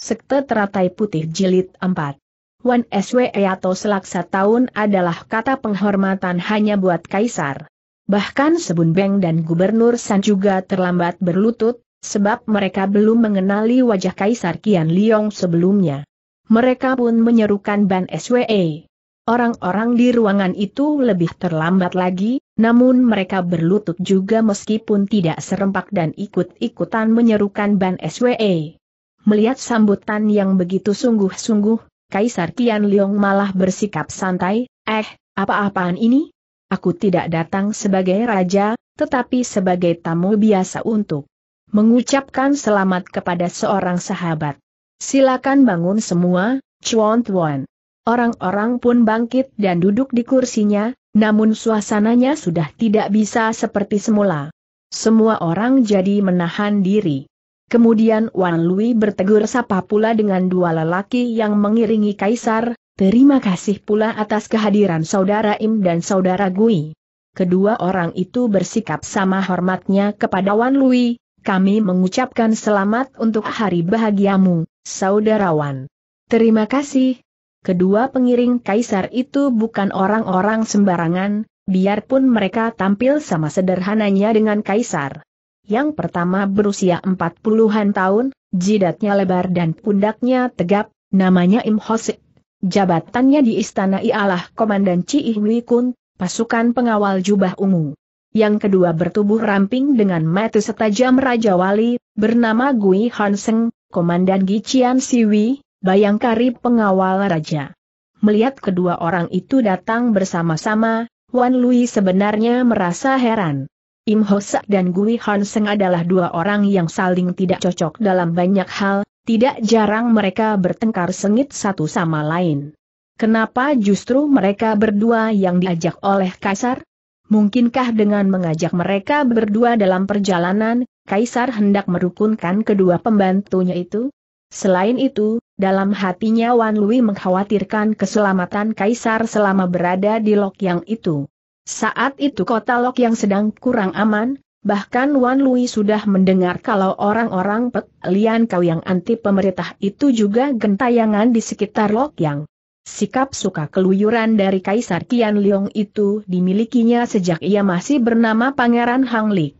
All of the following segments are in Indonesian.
Sekte Teratai Putih Jilid 4 Wan SWE atau selaksa tahun adalah kata penghormatan hanya buat kaisar. Bahkan sebun beng dan Gubernur San juga terlambat berlutut, sebab mereka belum mengenali wajah Kaisar Kian Liong sebelumnya. Mereka pun menyerukan Ban SWE. Orang-orang di ruangan itu lebih terlambat lagi, namun mereka berlutut juga meskipun tidak serempak dan ikut-ikutan menyerukan Ban SWE. Melihat sambutan yang begitu sungguh-sungguh, Kaisar Tian Liong malah bersikap santai, eh, apa-apaan ini? Aku tidak datang sebagai raja, tetapi sebagai tamu biasa untuk mengucapkan selamat kepada seorang sahabat. Silakan bangun semua, Chuan Tuan. Orang-orang pun bangkit dan duduk di kursinya, namun suasananya sudah tidak bisa seperti semula. Semua orang jadi menahan diri. Kemudian Wan Lui bertegur sapa pula dengan dua lelaki yang mengiringi Kaisar, terima kasih pula atas kehadiran saudara Im dan saudara Gui. Kedua orang itu bersikap sama hormatnya kepada Wan Lui, kami mengucapkan selamat untuk hari bahagiamu, saudara Wan. Terima kasih. Kedua pengiring kaisar itu bukan orang-orang sembarangan, biarpun mereka tampil sama sederhananya dengan kaisar. Yang pertama berusia 40-an tahun, jidatnya lebar dan pundaknya tegap, namanya Im Hosik. Jabatannya di istana ialah Komandan Ci Ihwi Kun, pasukan pengawal jubah ungu. Yang kedua bertubuh ramping dengan mata setajam Raja Wali, bernama Gui Hanseng, Komandan Gician Siwi, bayangkari pengawal raja. Melihat kedua orang itu datang bersama-sama, Wan Lui sebenarnya merasa heran. Im Hosek dan Gui Han Seng adalah dua orang yang saling tidak cocok dalam banyak hal, tidak jarang mereka bertengkar sengit satu sama lain. Kenapa justru mereka berdua yang diajak oleh Kaisar? Mungkinkah dengan mengajak mereka berdua dalam perjalanan, Kaisar hendak merukunkan kedua pembantunya itu? Selain itu, dalam hatinya Wan Lui mengkhawatirkan keselamatan Kaisar selama berada di lok yang itu. Saat itu kota Lok yang sedang kurang aman, bahkan Wan Lui sudah mendengar kalau orang-orang Pek Lian Kau yang anti pemerintah itu juga gentayangan di sekitar Lok yang. Sikap suka keluyuran dari Kaisar Kian Leong itu dimilikinya sejak ia masih bernama Pangeran Hang Lik.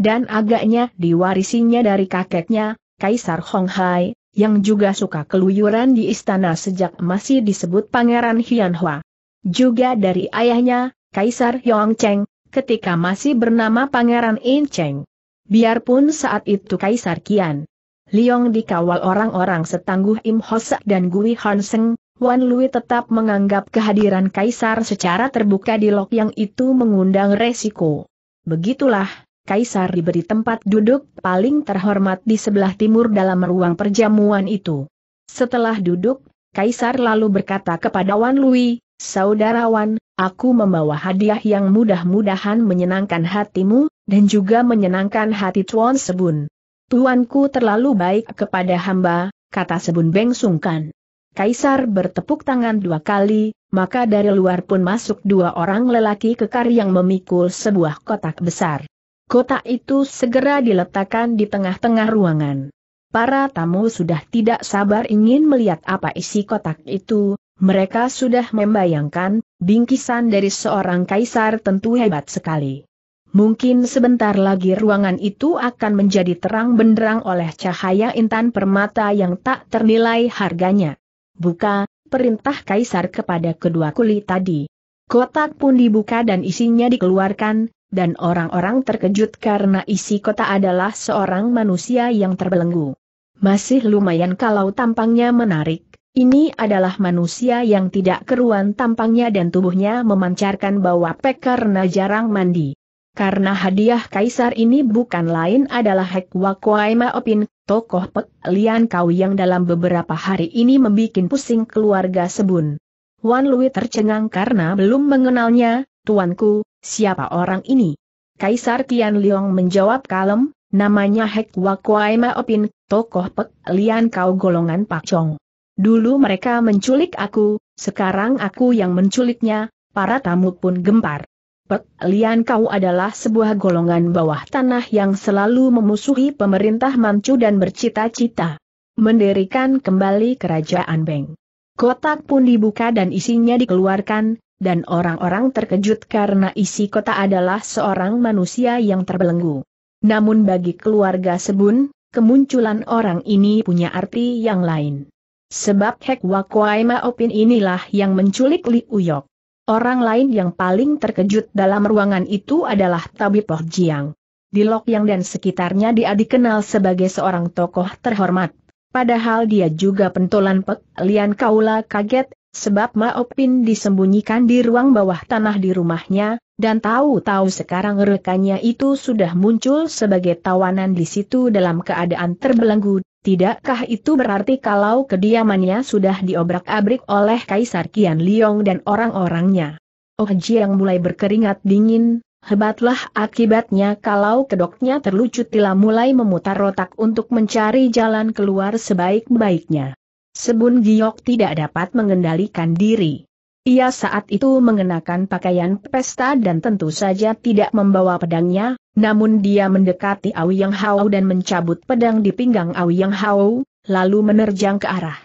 Dan agaknya diwarisinya dari kakeknya, Kaisar Hong Hai, yang juga suka keluyuran di istana sejak masih disebut Pangeran Hian Hua. Juga dari ayahnya, Kaisar Cheng, ketika masih bernama Pangeran Cheng. Biarpun saat itu Kaisar Kian, Liong dikawal orang-orang setangguh Im Hosak dan Gui Hanseng, Wan Lui tetap menganggap kehadiran Kaisar secara terbuka di Lok yang itu mengundang resiko. Begitulah, Kaisar diberi tempat duduk paling terhormat di sebelah timur dalam ruang perjamuan itu. Setelah duduk, Kaisar lalu berkata kepada Wan Lui, Saudarawan, aku membawa hadiah yang mudah-mudahan menyenangkan hatimu, dan juga menyenangkan hati Tuan Sebun. Tuanku terlalu baik kepada hamba, kata Sebun Beng sungkan. Kaisar bertepuk tangan dua kali, maka dari luar pun masuk dua orang lelaki kekar yang memikul sebuah kotak besar. Kotak itu segera diletakkan di tengah-tengah ruangan. Para tamu sudah tidak sabar ingin melihat apa isi kotak itu, mereka sudah membayangkan, bingkisan dari seorang kaisar tentu hebat sekali. Mungkin sebentar lagi ruangan itu akan menjadi terang benderang oleh cahaya intan permata yang tak ternilai harganya. Buka, perintah kaisar kepada kedua kuli tadi. Kotak pun dibuka dan isinya dikeluarkan, dan orang-orang terkejut karena isi kota adalah seorang manusia yang terbelenggu. Masih lumayan kalau tampangnya menarik ini adalah manusia yang tidak keruan tampangnya dan tubuhnya memancarkan bau apek karena jarang mandi. Karena hadiah kaisar ini bukan lain adalah Hek Wakwai opin tokoh Pek Lian Kau yang dalam beberapa hari ini membuat pusing keluarga Sebun. Wan Lui tercengang karena belum mengenalnya, Tuanku, siapa orang ini? Kaisar Tian Liong menjawab kalem, namanya Hek Wakwai opin tokoh Pek Lian Kau golongan Pak Chong. Dulu mereka menculik aku, sekarang aku yang menculiknya, para tamu pun gempar. Pek, Lian kau adalah sebuah golongan bawah tanah yang selalu memusuhi pemerintah Manchu dan bercita-cita mendirikan kembali kerajaan Beng. Kotak pun dibuka dan isinya dikeluarkan, dan orang-orang terkejut karena isi kota adalah seorang manusia yang terbelenggu. Namun bagi keluarga Sebun, kemunculan orang ini punya arti yang lain. Sebab Hek Wakwai Maopin inilah yang menculik Li Uyok. Orang lain yang paling terkejut dalam ruangan itu adalah Tabi Poh Jiang. Di Lok Yang dan sekitarnya dia dikenal sebagai seorang tokoh terhormat. Padahal dia juga pentolan Pek Lian Kaula kaget, sebab Maopin disembunyikan di ruang bawah tanah di rumahnya, dan tahu-tahu sekarang rekannya itu sudah muncul sebagai tawanan di situ dalam keadaan terbelenggu, Tidakkah itu berarti kalau kediamannya sudah diobrak-abrik oleh Kaisar Kian Liong dan orang-orangnya? Oh Jiang mulai berkeringat dingin, hebatlah akibatnya kalau kedoknya terlucut tila mulai memutar otak untuk mencari jalan keluar sebaik-baiknya. Sebun Giok tidak dapat mengendalikan diri. Ia saat itu mengenakan pakaian pesta dan tentu saja tidak membawa pedangnya, namun dia mendekati Awi Yang Hao dan mencabut pedang di pinggang Awi Yang Hao, lalu menerjang ke arah.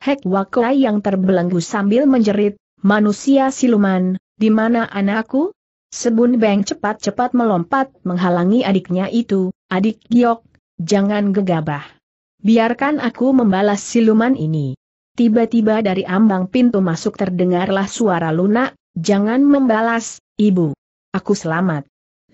Hek Wakai yang terbelenggu sambil menjerit, manusia siluman, di mana anakku? Sebun Beng cepat-cepat melompat menghalangi adiknya itu, adik Giok, jangan gegabah. Biarkan aku membalas siluman ini. Tiba-tiba dari ambang pintu masuk terdengarlah suara lunak, jangan membalas, ibu. Aku selamat.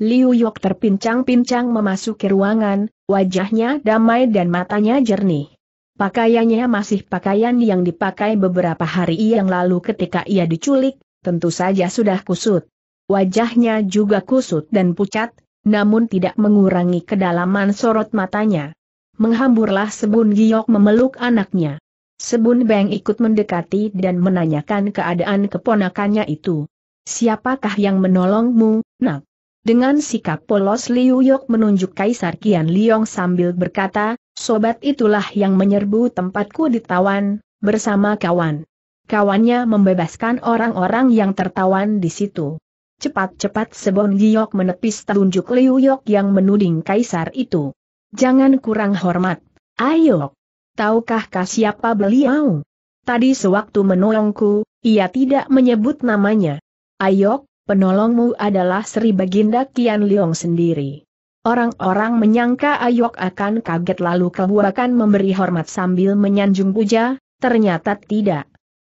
Liu Yok terpincang-pincang memasuki ruangan, wajahnya damai dan matanya jernih. Pakaiannya masih pakaian yang dipakai beberapa hari yang lalu ketika ia diculik, tentu saja sudah kusut. Wajahnya juga kusut dan pucat, namun tidak mengurangi kedalaman sorot matanya. Menghamburlah Sebun Giok memeluk anaknya. Sebun Beng ikut mendekati dan menanyakan keadaan keponakannya itu. Siapakah yang menolongmu, nak? Dengan sikap polos Liu Yok menunjuk Kaisar Kian Liong sambil berkata, sobat itulah yang menyerbu tempatku ditawan, bersama kawan. Kawannya membebaskan orang-orang yang tertawan di situ. Cepat-cepat Sebon Giok menepis telunjuk Liu Yok yang menuding Kaisar itu. Jangan kurang hormat, ayo. Tahukah kah siapa beliau? Tadi sewaktu menolongku, ia tidak menyebut namanya. Ayok, penolongmu adalah Sri Baginda Kian Liong sendiri. Orang-orang menyangka Ayok akan kaget lalu kau akan memberi hormat sambil menyanjung puja, ternyata tidak.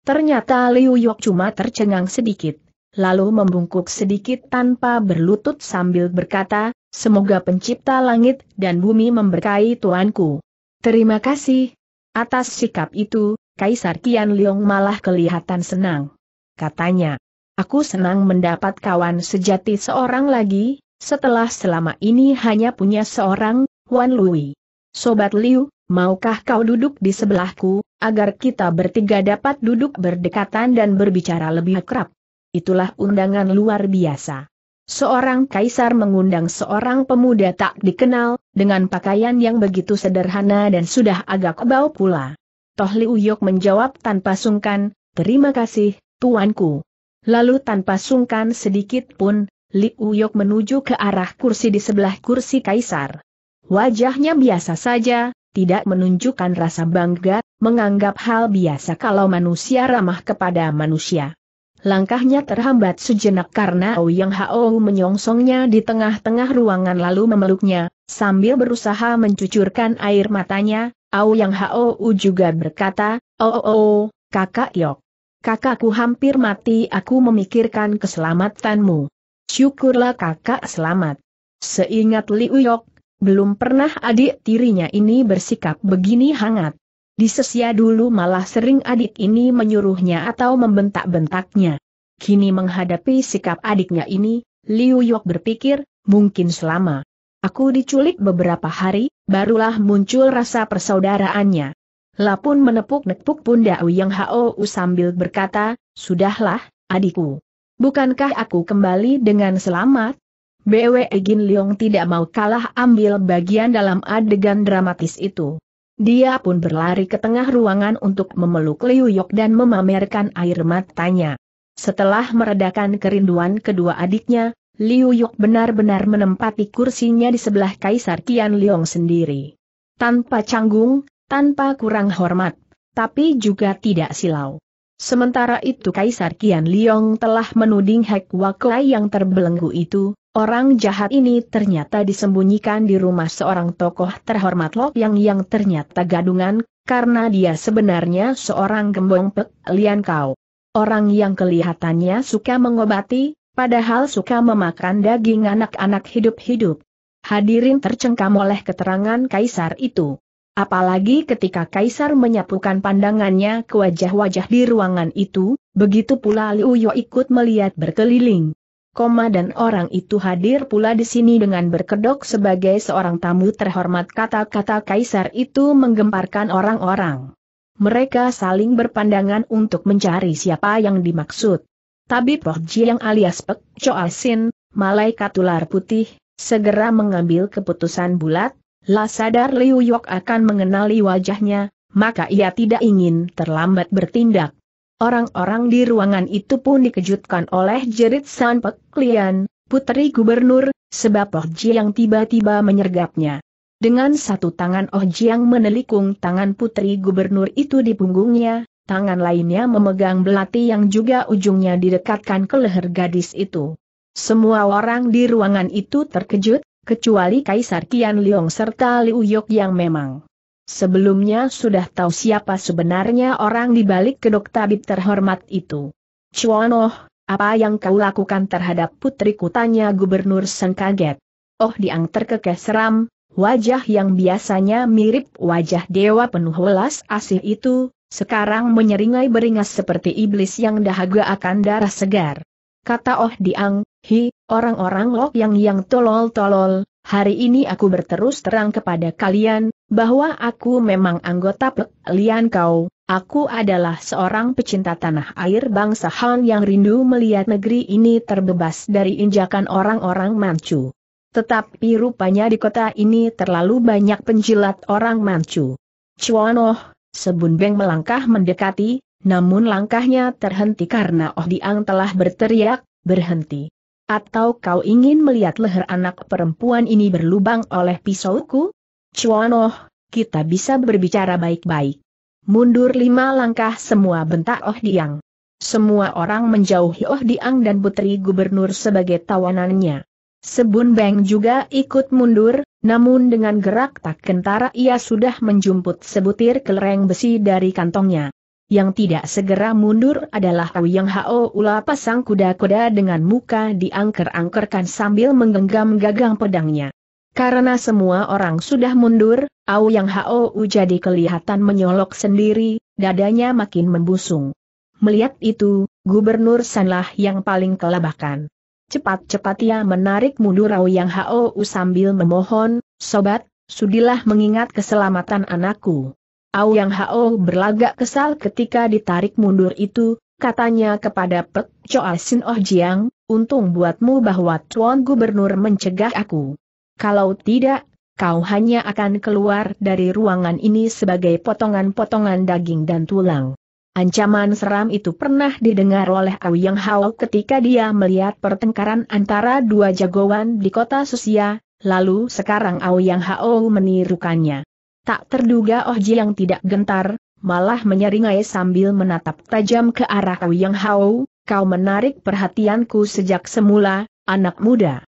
Ternyata Liu Yok cuma tercengang sedikit, lalu membungkuk sedikit tanpa berlutut sambil berkata, Semoga pencipta langit dan bumi memberkahi tuanku. Terima kasih. Atas sikap itu, Kaisar Kian Liong malah kelihatan senang. Katanya, Aku senang mendapat kawan sejati seorang lagi, setelah selama ini hanya punya seorang, Wan Lui. Sobat Liu, maukah kau duduk di sebelahku, agar kita bertiga dapat duduk berdekatan dan berbicara lebih akrab? Itulah undangan luar biasa. Seorang kaisar mengundang seorang pemuda tak dikenal, dengan pakaian yang begitu sederhana dan sudah agak bau pula. Toh Liu Yok menjawab tanpa sungkan, terima kasih, tuanku. Lalu tanpa sungkan sedikit pun, Li Uyok menuju ke arah kursi di sebelah kursi kaisar. Wajahnya biasa saja, tidak menunjukkan rasa bangga, menganggap hal biasa kalau manusia ramah kepada manusia. Langkahnya terhambat sejenak karena Ouyang Hao menyongsongnya di tengah-tengah ruangan lalu memeluknya, sambil berusaha mencucurkan air matanya, Ouyang Hao juga berkata, Oh oh oh, kakak Yok kakakku hampir mati aku memikirkan keselamatanmu. Syukurlah kakak selamat. Seingat Liu Uyok, belum pernah adik tirinya ini bersikap begini hangat. Di sesia dulu malah sering adik ini menyuruhnya atau membentak-bentaknya. Kini menghadapi sikap adiknya ini, Liu Yok berpikir, mungkin selama aku diculik beberapa hari, barulah muncul rasa persaudaraannya. Lapun menepuk-nepuk pundak Uyang Hao sambil berkata, Sudahlah, adikku. Bukankah aku kembali dengan selamat? BW Egin Leong tidak mau kalah ambil bagian dalam adegan dramatis itu. Dia pun berlari ke tengah ruangan untuk memeluk Liu Yok dan memamerkan air matanya. Setelah meredakan kerinduan kedua adiknya, Liu Yok benar-benar menempati kursinya di sebelah Kaisar Qian Leong sendiri. Tanpa canggung, tanpa kurang hormat, tapi juga tidak silau. Sementara itu Kaisar Kian Liong telah menuding Hek Wakai yang terbelenggu itu, orang jahat ini ternyata disembunyikan di rumah seorang tokoh terhormat Lok Yang yang ternyata gadungan, karena dia sebenarnya seorang gembong pek Lian Kau. Orang yang kelihatannya suka mengobati, padahal suka memakan daging anak-anak hidup-hidup. Hadirin tercengkam oleh keterangan kaisar itu. Apalagi ketika Kaisar menyapukan pandangannya ke wajah-wajah di ruangan itu, begitu pula Liu Yo ikut melihat berkeliling. Koma dan orang itu hadir pula di sini dengan berkedok sebagai seorang tamu terhormat kata-kata Kaisar itu menggemparkan orang-orang. Mereka saling berpandangan untuk mencari siapa yang dimaksud. Poh Roh yang alias Pek Choa Sin, malaikat ular putih, segera mengambil keputusan bulat, lah sadar Liu Yok akan mengenali wajahnya, maka ia tidak ingin terlambat bertindak. Orang-orang di ruangan itu pun dikejutkan oleh jerit San Pek Lian, putri gubernur, sebab Oh Jiang tiba-tiba menyergapnya. Dengan satu tangan Oh Jiang menelikung tangan putri gubernur itu di punggungnya, tangan lainnya memegang belati yang juga ujungnya didekatkan ke leher gadis itu. Semua orang di ruangan itu terkejut, kecuali Kaisar Qian Liong serta Liu Yok yang memang sebelumnya sudah tahu siapa sebenarnya orang di balik kedok tabib terhormat itu. Chuanoh, apa yang kau lakukan terhadap putri tanya Gubernur Sen kaget. Oh diang terkekeh seram, wajah yang biasanya mirip wajah dewa penuh welas asih itu, sekarang menyeringai beringas seperti iblis yang dahaga akan darah segar. Kata Oh Diang, hi, Orang-orang Lok Yang yang tolol-tolol, hari ini aku berterus terang kepada kalian, bahwa aku memang anggota pelian Kau, aku adalah seorang pecinta tanah air bangsa Han yang rindu melihat negeri ini terbebas dari injakan orang-orang Manchu. Tetapi rupanya di kota ini terlalu banyak penjilat orang Manchu. Chuanoh, sebun beng melangkah mendekati, namun langkahnya terhenti karena Oh Diang telah berteriak, berhenti. Atau kau ingin melihat leher anak perempuan ini berlubang oleh pisauku? Cuanoh, kita bisa berbicara baik-baik. Mundur lima langkah semua bentak Oh Diang. Semua orang menjauhi Oh Diang dan putri gubernur sebagai tawanannya. Sebun Beng juga ikut mundur, namun dengan gerak tak kentara ia sudah menjumput sebutir kelereng besi dari kantongnya yang tidak segera mundur adalah Yang Hao Ula pasang kuda-kuda dengan muka diangker-angkerkan sambil menggenggam gagang pedangnya. Karena semua orang sudah mundur, Au Yang Hao U jadi kelihatan menyolok sendiri, dadanya makin membusung. Melihat itu, Gubernur Sanlah yang paling kelabakan. Cepat-cepat ia menarik mundur Au Yang Hao U sambil memohon, Sobat, sudilah mengingat keselamatan anakku. Auyang Hao berlagak kesal ketika ditarik mundur itu, katanya kepada Pek Choa Sin Oh Jiang, untung buatmu bahwa Tuan Gubernur mencegah aku. Kalau tidak, kau hanya akan keluar dari ruangan ini sebagai potongan-potongan daging dan tulang. Ancaman seram itu pernah didengar oleh Auyang Hao ketika dia melihat pertengkaran antara dua jagoan di kota Susia, lalu sekarang Auyang Hao menirukannya. Tak terduga Oh Ji yang tidak gentar, malah menyeringai sambil menatap tajam ke arah kau Yang Hao, kau menarik perhatianku sejak semula, anak muda.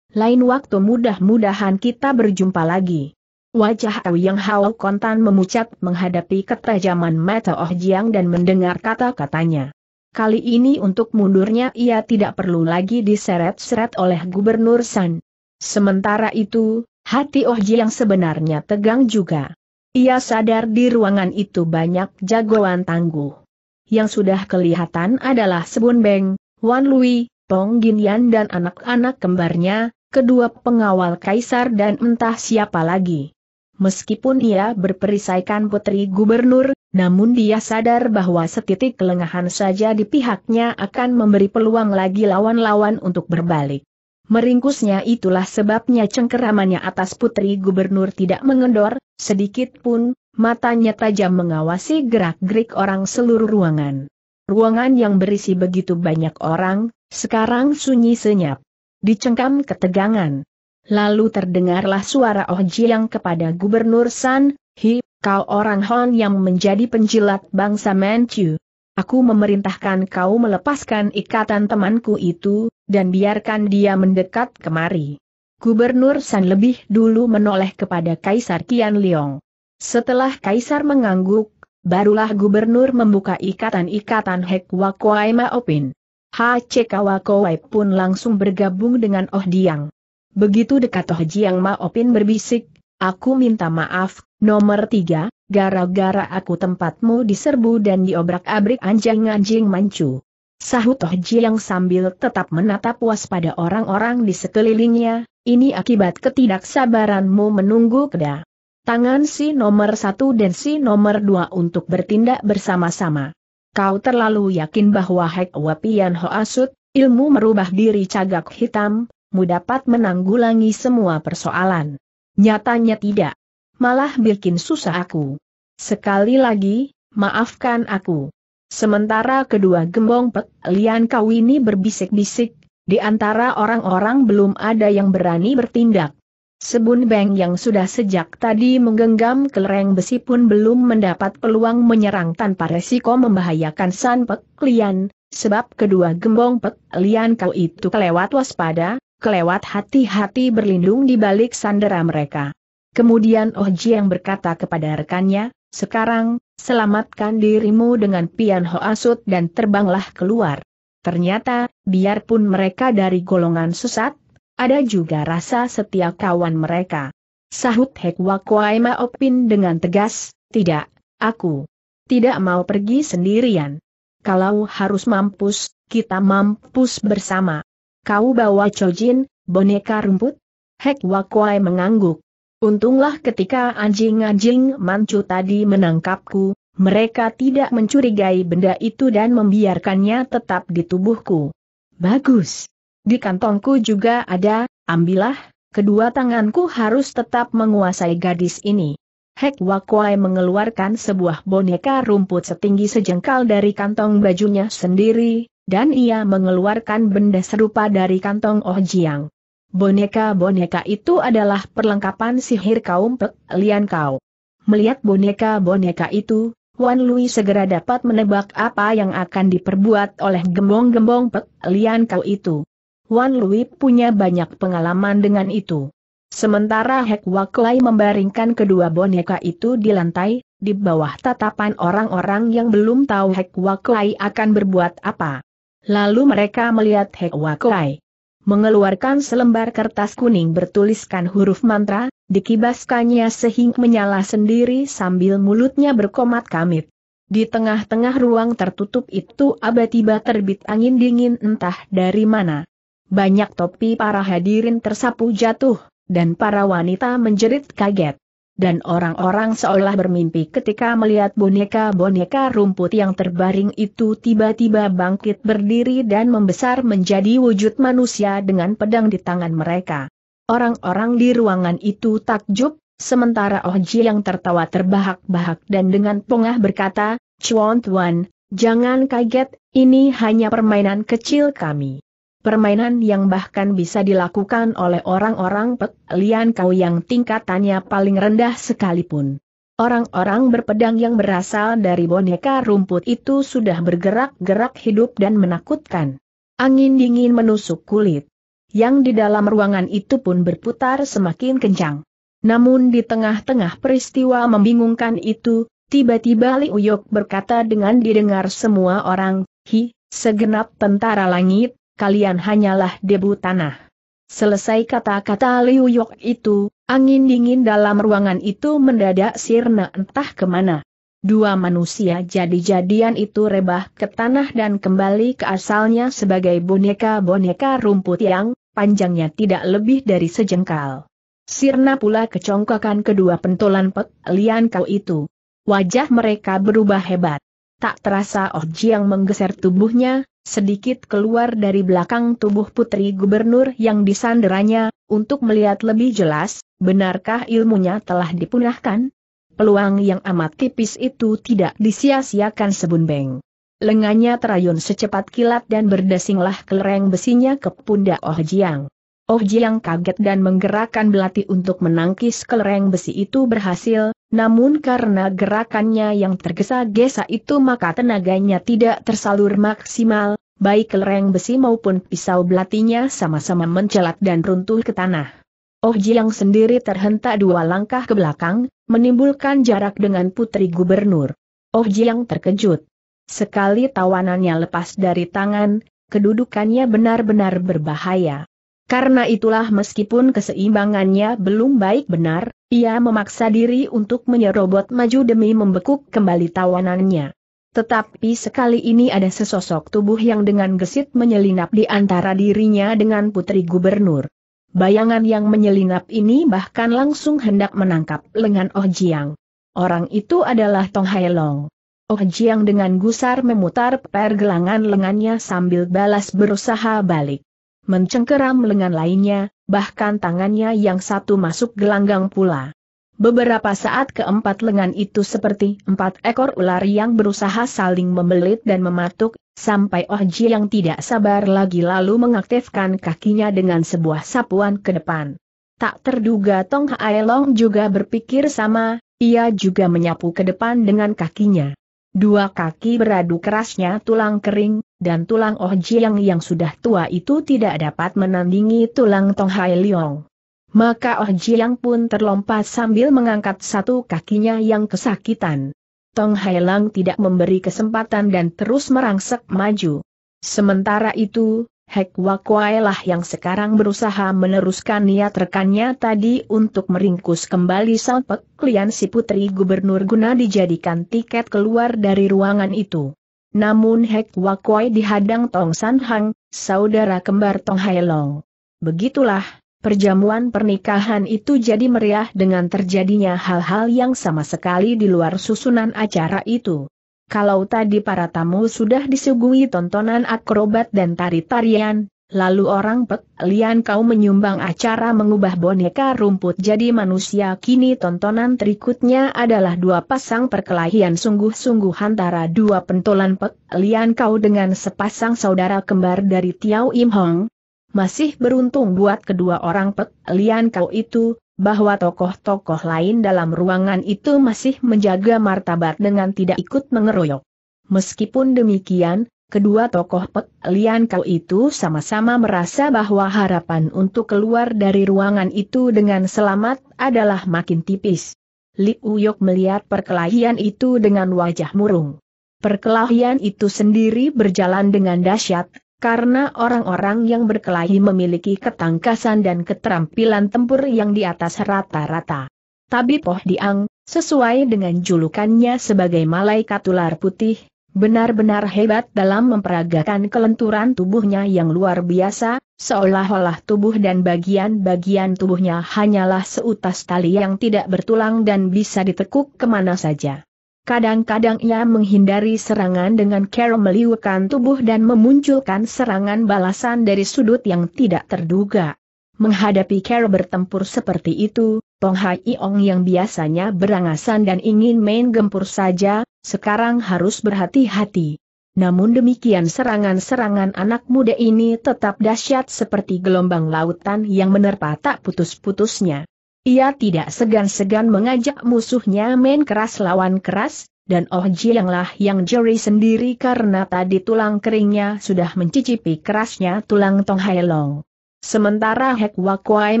Lain waktu mudah-mudahan kita berjumpa lagi. Wajah kau Yang Hao kontan memucat menghadapi ketajaman mata Oh Jiang dan mendengar kata-katanya. Kali ini untuk mundurnya ia tidak perlu lagi diseret-seret oleh Gubernur San. Sementara itu, Hati Oh Ji yang sebenarnya tegang juga. Ia sadar di ruangan itu banyak jagoan tangguh. Yang sudah kelihatan adalah Sebun Beng, Wan Lui, Pong Ginian dan anak-anak kembarnya, kedua pengawal kaisar dan entah siapa lagi. Meskipun ia berperisaikan putri gubernur, namun dia sadar bahwa setitik kelengahan saja di pihaknya akan memberi peluang lagi lawan-lawan untuk berbalik. Meringkusnya itulah sebabnya cengkeramannya atas putri gubernur tidak mengendor, sedikit pun, matanya tajam mengawasi gerak-gerik orang seluruh ruangan. Ruangan yang berisi begitu banyak orang, sekarang sunyi senyap. Dicengkam ketegangan. Lalu terdengarlah suara Oh Jiang kepada Gubernur San, Hi, kau orang Hon yang menjadi penjilat bangsa Manchu. Aku memerintahkan kau melepaskan ikatan temanku itu, dan biarkan dia mendekat kemari. Gubernur San lebih dulu menoleh kepada Kaisar Qian Liong. Setelah Kaisar mengangguk, barulah gubernur membuka ikatan-ikatan Hek Wakwai Maopin. HC Wakwai pun langsung bergabung dengan Oh Diang. Begitu dekat Oh Jiang Maopin berbisik, aku minta maaf, nomor tiga, gara-gara aku tempatmu diserbu dan diobrak-abrik anjing-anjing mancu. Sahut Toh yang sambil tetap menatap waspada orang-orang di sekelilingnya, ini akibat ketidaksabaranmu menunggu keda. Tangan si nomor satu dan si nomor dua untuk bertindak bersama-sama. Kau terlalu yakin bahwa Hek Wapian Asut, ilmu merubah diri cagak hitam, mu dapat menanggulangi semua persoalan. Nyatanya tidak. Malah bikin susah aku. Sekali lagi, maafkan aku. Sementara kedua gembong Pek Lian Kau ini berbisik-bisik, di antara orang-orang belum ada yang berani bertindak. Sebun Beng yang sudah sejak tadi menggenggam kelereng besi pun belum mendapat peluang menyerang tanpa resiko membahayakan San Pek Lian, sebab kedua gembong Pek Lian Kau itu kelewat waspada, kelewat hati-hati berlindung di balik sandera mereka. Kemudian Oh Ji yang berkata kepada rekannya, sekarang, selamatkan dirimu dengan Pian asut dan terbanglah keluar. Ternyata, biarpun mereka dari golongan sesat, ada juga rasa setia kawan mereka. Sahut Hek Wakwai opin dengan tegas, tidak, aku tidak mau pergi sendirian. Kalau harus mampus, kita mampus bersama. Kau bawa Chojin, boneka rumput? Hek Wakwai mengangguk. Untunglah ketika anjing-anjing mancu tadi menangkapku, mereka tidak mencurigai benda itu dan membiarkannya tetap di tubuhku. Bagus. Di kantongku juga ada, ambillah, kedua tanganku harus tetap menguasai gadis ini. Hek Wakwai mengeluarkan sebuah boneka rumput setinggi sejengkal dari kantong bajunya sendiri, dan ia mengeluarkan benda serupa dari kantong Oh Jiang. Boneka-boneka itu adalah perlengkapan sihir kaum Pek Lian Kau. Melihat boneka-boneka itu, Wan Lui segera dapat menebak apa yang akan diperbuat oleh gembong-gembong Pek Lian Kau itu. Wan Lui punya banyak pengalaman dengan itu. Sementara Hek Waklai membaringkan kedua boneka itu di lantai, di bawah tatapan orang-orang yang belum tahu Hek Waklai akan berbuat apa. Lalu mereka melihat Hek Waklai mengeluarkan selembar kertas kuning bertuliskan huruf mantra, dikibaskannya sehingga menyala sendiri sambil mulutnya berkomat kamit. Di tengah-tengah ruang tertutup itu tiba-tiba terbit angin dingin entah dari mana. Banyak topi para hadirin tersapu jatuh, dan para wanita menjerit kaget dan orang-orang seolah bermimpi ketika melihat boneka-boneka rumput yang terbaring itu tiba-tiba bangkit berdiri dan membesar menjadi wujud manusia dengan pedang di tangan mereka. Orang-orang di ruangan itu takjub, sementara Oh Ji yang tertawa terbahak-bahak dan dengan pongah berkata, Chuan Tuan, jangan kaget, ini hanya permainan kecil kami permainan yang bahkan bisa dilakukan oleh orang-orang Pek Lian Kau yang tingkatannya paling rendah sekalipun. Orang-orang berpedang yang berasal dari boneka rumput itu sudah bergerak-gerak hidup dan menakutkan. Angin dingin menusuk kulit. Yang di dalam ruangan itu pun berputar semakin kencang. Namun di tengah-tengah peristiwa membingungkan itu, tiba-tiba Liu Uyok berkata dengan didengar semua orang, Hi, segenap tentara langit, kalian hanyalah debu tanah. Selesai kata-kata Liu Yok itu, angin dingin dalam ruangan itu mendadak sirna entah kemana. Dua manusia jadi-jadian itu rebah ke tanah dan kembali ke asalnya sebagai boneka-boneka rumput yang panjangnya tidak lebih dari sejengkal. Sirna pula kecongkakan kedua pentolan Pek Lian Kau itu. Wajah mereka berubah hebat tak terasa Oh Jiang menggeser tubuhnya, sedikit keluar dari belakang tubuh putri gubernur yang disanderanya, untuk melihat lebih jelas, benarkah ilmunya telah dipunahkan? Peluang yang amat tipis itu tidak disia-siakan sebun beng. Lengannya terayun secepat kilat dan berdesinglah kelereng besinya ke pundak Oh Jiang. Oh Jiang kaget dan menggerakkan belati untuk menangkis kelereng besi itu berhasil, namun karena gerakannya yang tergesa-gesa itu maka tenaganya tidak tersalur maksimal, baik kelereng besi maupun pisau belatinya sama-sama mencelat dan runtuh ke tanah. Oh Jiang sendiri terhentak dua langkah ke belakang, menimbulkan jarak dengan putri gubernur. Oh Jiang terkejut. Sekali tawanannya lepas dari tangan, kedudukannya benar-benar berbahaya. Karena itulah meskipun keseimbangannya belum baik benar, ia memaksa diri untuk menyerobot maju demi membekuk kembali tawanannya. Tetapi sekali ini ada sesosok tubuh yang dengan gesit menyelinap di antara dirinya dengan putri gubernur. Bayangan yang menyelinap ini bahkan langsung hendak menangkap lengan Oh Jiang. Orang itu adalah Tong Hai Long. Oh Jiang dengan gusar memutar pergelangan lengannya sambil balas berusaha balik mencengkeram lengan lainnya, bahkan tangannya yang satu masuk gelanggang pula. Beberapa saat keempat lengan itu seperti empat ekor ular yang berusaha saling membelit dan mematuk, sampai Oh Ji yang tidak sabar lagi lalu mengaktifkan kakinya dengan sebuah sapuan ke depan. Tak terduga Tong Long juga berpikir sama, ia juga menyapu ke depan dengan kakinya. Dua kaki beradu kerasnya tulang kering, dan tulang Oh Jiang yang sudah tua itu tidak dapat menandingi tulang Tong Hai Leong. Maka Oh Jiang pun terlompat sambil mengangkat satu kakinya yang kesakitan. Tong Hai Lang tidak memberi kesempatan dan terus merangsek maju. Sementara itu, Hek Wakwai lah yang sekarang berusaha meneruskan niat rekannya tadi untuk meringkus kembali Salpek klien si putri gubernur guna dijadikan tiket keluar dari ruangan itu. Namun Hek Wakwai dihadang Tong San Hang, saudara kembar Tong Hai Long. Begitulah, perjamuan pernikahan itu jadi meriah dengan terjadinya hal-hal yang sama sekali di luar susunan acara itu. Kalau tadi para tamu sudah disuguhi tontonan akrobat dan tari-tarian, lalu orang pek, lian kau menyumbang acara mengubah boneka rumput jadi manusia kini tontonan berikutnya adalah dua pasang perkelahian sungguh-sungguh antara dua pentolan pek, lian kau dengan sepasang saudara kembar dari Tiao Im Hong. Masih beruntung buat kedua orang pek, lian kau itu, bahwa tokoh-tokoh lain dalam ruangan itu masih menjaga martabat dengan tidak ikut mengeroyok. Meskipun demikian, kedua tokoh Pek Lian Kau itu sama-sama merasa bahwa harapan untuk keluar dari ruangan itu dengan selamat adalah makin tipis. Li Uyok melihat perkelahian itu dengan wajah murung. Perkelahian itu sendiri berjalan dengan dahsyat, karena orang-orang yang berkelahi memiliki ketangkasan dan keterampilan tempur yang di atas rata-rata. Tabib Poh Diang, sesuai dengan julukannya sebagai malaikat ular putih, benar-benar hebat dalam memperagakan kelenturan tubuhnya yang luar biasa, seolah-olah tubuh dan bagian-bagian tubuhnya hanyalah seutas tali yang tidak bertulang dan bisa ditekuk kemana saja. Kadang-kadang ia menghindari serangan dengan cara meliukan tubuh dan memunculkan serangan balasan dari sudut yang tidak terduga. Menghadapi cara bertempur seperti itu, Tong Hai Iong yang biasanya berangasan dan ingin main gempur saja, sekarang harus berhati-hati. Namun demikian serangan-serangan anak muda ini tetap dahsyat seperti gelombang lautan yang menerpa tak putus-putusnya. Ia tidak segan-segan mengajak musuhnya main keras lawan keras, dan Oh Jiang lah yang jeri sendiri karena tadi tulang keringnya sudah mencicipi kerasnya tulang Tong Hai Long. Sementara Hek Wakwai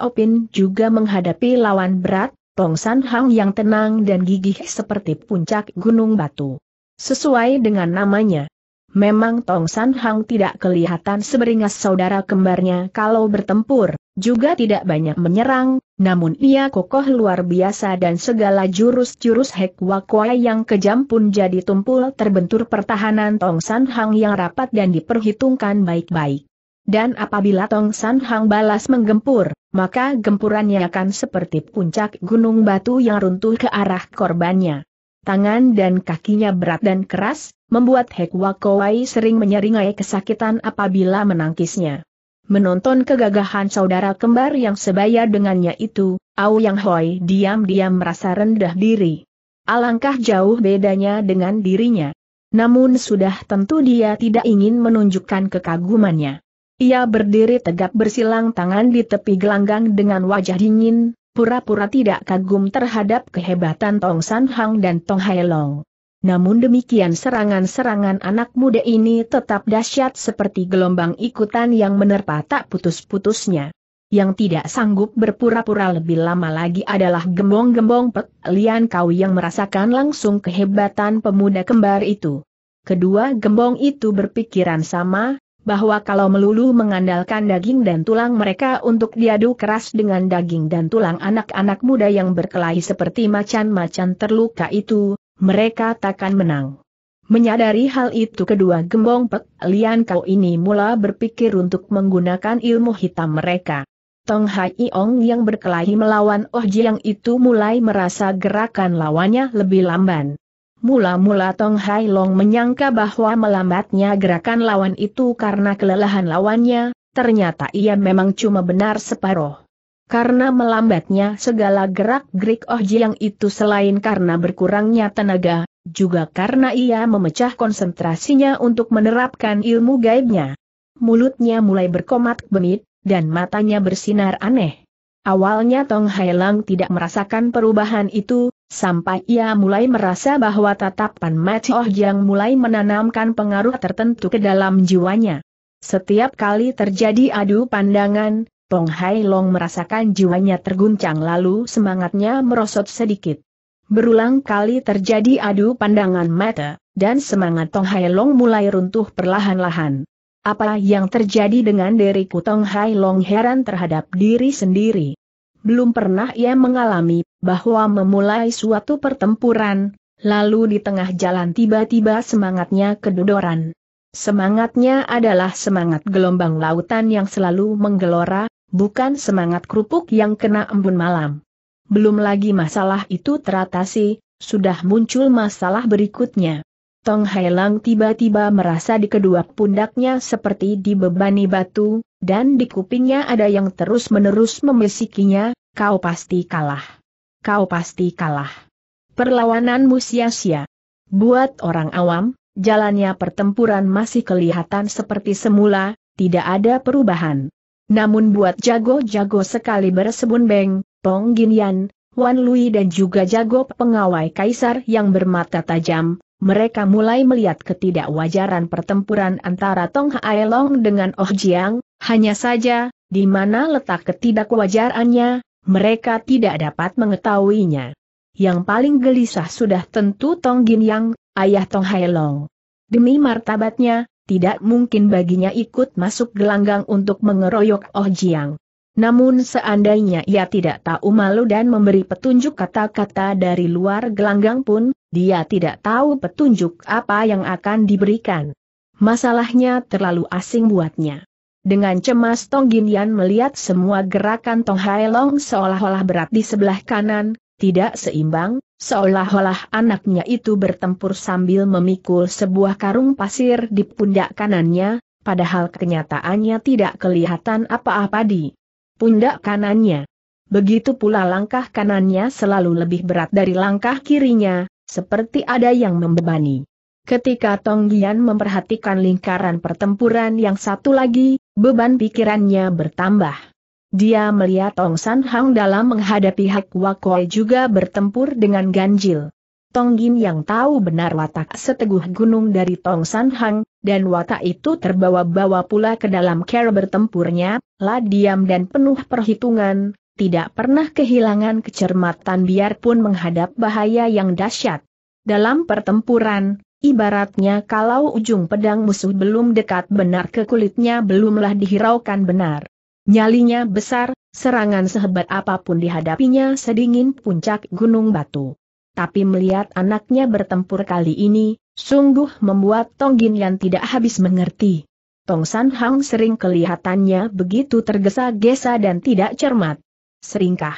Opin juga menghadapi lawan berat, Tong San Hang yang tenang dan gigih seperti puncak gunung batu. Sesuai dengan namanya. Memang Tong San Hang tidak kelihatan seberingas saudara kembarnya kalau bertempur, juga tidak banyak menyerang, namun ia kokoh luar biasa dan segala jurus-jurus Hek Wakwai yang kejam pun jadi tumpul terbentur pertahanan Tong San Hang yang rapat dan diperhitungkan baik-baik. Dan apabila Tong San Hang balas menggempur, maka gempurannya akan seperti puncak gunung batu yang runtuh ke arah korbannya. Tangan dan kakinya berat dan keras, membuat Hek Wakowai sering menyeringai kesakitan apabila menangkisnya. Menonton kegagahan saudara kembar yang sebaya dengannya itu, Au Yang Hoi diam-diam merasa rendah diri. Alangkah jauh bedanya dengan dirinya. Namun sudah tentu dia tidak ingin menunjukkan kekagumannya. Ia berdiri tegak bersilang tangan di tepi gelanggang dengan wajah dingin, pura-pura tidak kagum terhadap kehebatan Tong San Hang dan Tong Hai Long. Namun demikian serangan-serangan anak muda ini tetap dahsyat seperti gelombang ikutan yang menerpa tak putus-putusnya. Yang tidak sanggup berpura-pura lebih lama lagi adalah gembong-gembong Pek Lian Kau yang merasakan langsung kehebatan pemuda kembar itu. Kedua gembong itu berpikiran sama, bahwa kalau melulu mengandalkan daging dan tulang mereka untuk diadu keras dengan daging dan tulang anak-anak muda yang berkelahi seperti macan-macan terluka itu, mereka takkan menang. Menyadari hal itu kedua gembong Pek Lian Kau ini mula berpikir untuk menggunakan ilmu hitam mereka. Tong Hai Ong yang berkelahi melawan Oh Jiang itu mulai merasa gerakan lawannya lebih lamban. Mula-mula Tong Hai Long menyangka bahwa melambatnya gerakan lawan itu karena kelelahan lawannya, ternyata ia memang cuma benar separoh. Karena melambatnya segala gerak-gerik Oh Jiang itu selain karena berkurangnya tenaga, juga karena ia memecah konsentrasinya untuk menerapkan ilmu gaibnya. Mulutnya mulai berkomat bengit, dan matanya bersinar aneh. Awalnya Tong Hai Lang tidak merasakan perubahan itu, sampai ia mulai merasa bahwa tatapan mati Oh Jiang mulai menanamkan pengaruh tertentu ke dalam jiwanya. Setiap kali terjadi adu pandangan, Tong Hai Long merasakan jiwanya terguncang lalu semangatnya merosot sedikit. Berulang kali terjadi adu pandangan mata, dan semangat Tong Hai Long mulai runtuh perlahan-lahan. Apa yang terjadi dengan diriku Tong Hai Long heran terhadap diri sendiri. Belum pernah ia mengalami bahwa memulai suatu pertempuran, lalu di tengah jalan tiba-tiba semangatnya kedodoran. Semangatnya adalah semangat gelombang lautan yang selalu menggelora, bukan semangat kerupuk yang kena embun malam. Belum lagi masalah itu teratasi, sudah muncul masalah berikutnya. Tong Hailang tiba-tiba merasa di kedua pundaknya seperti dibebani batu, dan di kupingnya ada yang terus-menerus memisikinya, kau pasti kalah. Kau pasti kalah. Perlawananmu sia-sia. Buat orang awam, jalannya pertempuran masih kelihatan seperti semula, tidak ada perubahan. Namun buat jago-jago sekali bersebun Beng, Pong Ginian, Wan Lui dan juga jago pengawai kaisar yang bermata tajam, mereka mulai melihat ketidakwajaran pertempuran antara Tong Long dengan Oh Jiang, hanya saja, di mana letak ketidakwajarannya, mereka tidak dapat mengetahuinya. Yang paling gelisah sudah tentu Tong Gin Yang, ayah Tong Long. Demi martabatnya, tidak mungkin baginya ikut masuk gelanggang untuk mengeroyok Oh Jiang. Namun seandainya ia tidak tahu malu dan memberi petunjuk kata-kata dari luar gelanggang pun, dia tidak tahu petunjuk apa yang akan diberikan. Masalahnya terlalu asing buatnya. Dengan cemas Tong Ginian melihat semua gerakan Tong Hai Long seolah-olah berat di sebelah kanan, tidak seimbang, Seolah-olah anaknya itu bertempur sambil memikul sebuah karung pasir di pundak kanannya, padahal kenyataannya tidak kelihatan apa-apa di pundak kanannya. Begitu pula langkah kanannya selalu lebih berat dari langkah kirinya, seperti ada yang membebani. Ketika Tonggian memperhatikan lingkaran pertempuran yang satu lagi, beban pikirannya bertambah. Dia melihat Tong San Hang dalam menghadapi Hak Wakoi juga bertempur dengan ganjil. Tong Gin yang tahu benar watak seteguh gunung dari Tong San Hang, dan watak itu terbawa-bawa pula ke dalam cara bertempurnya, lah diam dan penuh perhitungan, tidak pernah kehilangan kecermatan biarpun menghadap bahaya yang dahsyat. Dalam pertempuran, ibaratnya kalau ujung pedang musuh belum dekat benar ke kulitnya belumlah dihiraukan benar. Nyalinya besar, serangan sehebat apapun dihadapinya sedingin puncak gunung batu. Tapi melihat anaknya bertempur kali ini, sungguh membuat Tonggin yang tidak habis mengerti. Tong San Hang sering kelihatannya begitu tergesa-gesa dan tidak cermat. Seringkah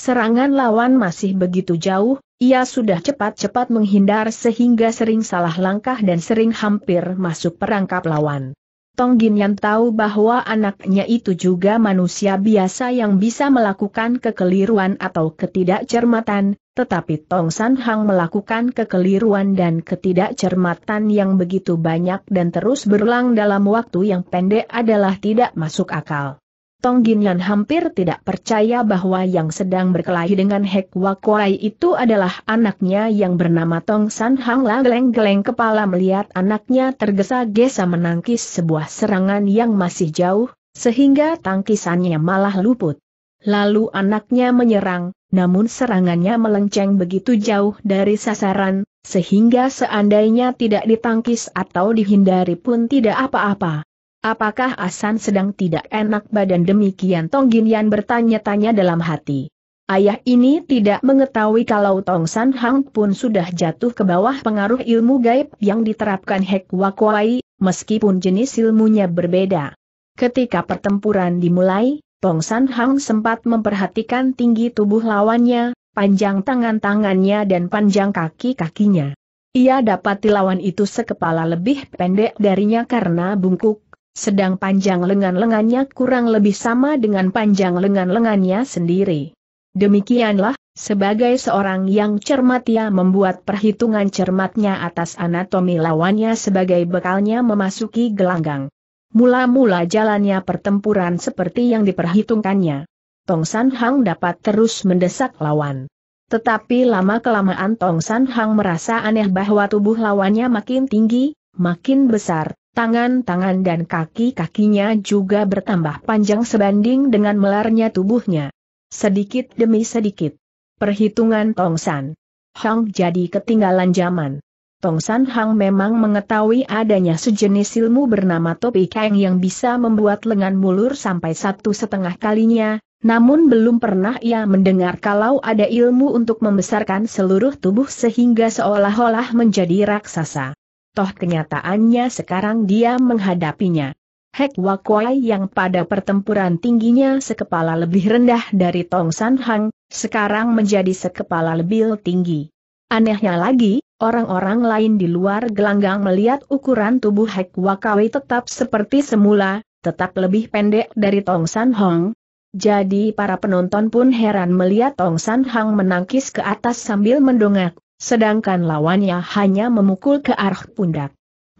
serangan lawan masih begitu jauh, ia sudah cepat-cepat menghindar sehingga sering salah langkah dan sering hampir masuk perangkap lawan. Tong yang tahu bahwa anaknya itu juga manusia biasa yang bisa melakukan kekeliruan atau ketidakcermatan, tetapi Tong San Hang melakukan kekeliruan dan ketidakcermatan yang begitu banyak dan terus berulang dalam waktu yang pendek adalah tidak masuk akal. Tong Ginyan hampir tidak percaya bahwa yang sedang berkelahi dengan Hek Wakwai itu adalah anaknya yang bernama Tong San Hang La geleng-geleng kepala melihat anaknya tergesa-gesa menangkis sebuah serangan yang masih jauh, sehingga tangkisannya malah luput. Lalu anaknya menyerang, namun serangannya melenceng begitu jauh dari sasaran, sehingga seandainya tidak ditangkis atau dihindari pun tidak apa-apa. Apakah Asan sedang tidak enak badan demikian Tong Ginian bertanya-tanya dalam hati. Ayah ini tidak mengetahui kalau Tong San Hang pun sudah jatuh ke bawah pengaruh ilmu gaib yang diterapkan Hek Wakwai, meskipun jenis ilmunya berbeda. Ketika pertempuran dimulai, Tong San Hang sempat memperhatikan tinggi tubuh lawannya, panjang tangan-tangannya dan panjang kaki-kakinya. Ia dapat lawan itu sekepala lebih pendek darinya karena bungkuk, sedang panjang lengan-lengannya kurang lebih sama dengan panjang lengan-lengannya sendiri. Demikianlah, sebagai seorang yang cermat ia membuat perhitungan cermatnya atas anatomi lawannya sebagai bekalnya memasuki gelanggang. Mula-mula jalannya pertempuran seperti yang diperhitungkannya. Tong San Hang dapat terus mendesak lawan. Tetapi lama-kelamaan Tong San Hang merasa aneh bahwa tubuh lawannya makin tinggi, makin besar, Tangan-tangan dan kaki-kakinya juga bertambah panjang sebanding dengan melarnya tubuhnya. Sedikit demi sedikit. Perhitungan Tong San. Hang jadi ketinggalan zaman. Tong San Hang memang mengetahui adanya sejenis ilmu bernama topi Kang yang bisa membuat lengan mulur sampai satu setengah kalinya, namun belum pernah ia mendengar kalau ada ilmu untuk membesarkan seluruh tubuh sehingga seolah-olah menjadi raksasa toh kenyataannya sekarang dia menghadapinya. Hek Wakwai yang pada pertempuran tingginya sekepala lebih rendah dari Tong San Hang, sekarang menjadi sekepala lebih tinggi. Anehnya lagi, orang-orang lain di luar gelanggang melihat ukuran tubuh Hek Wakwai tetap seperti semula, tetap lebih pendek dari Tong San Hong. Jadi para penonton pun heran melihat Tong San Hang menangkis ke atas sambil mendongak, Sedangkan lawannya hanya memukul ke arah pundak.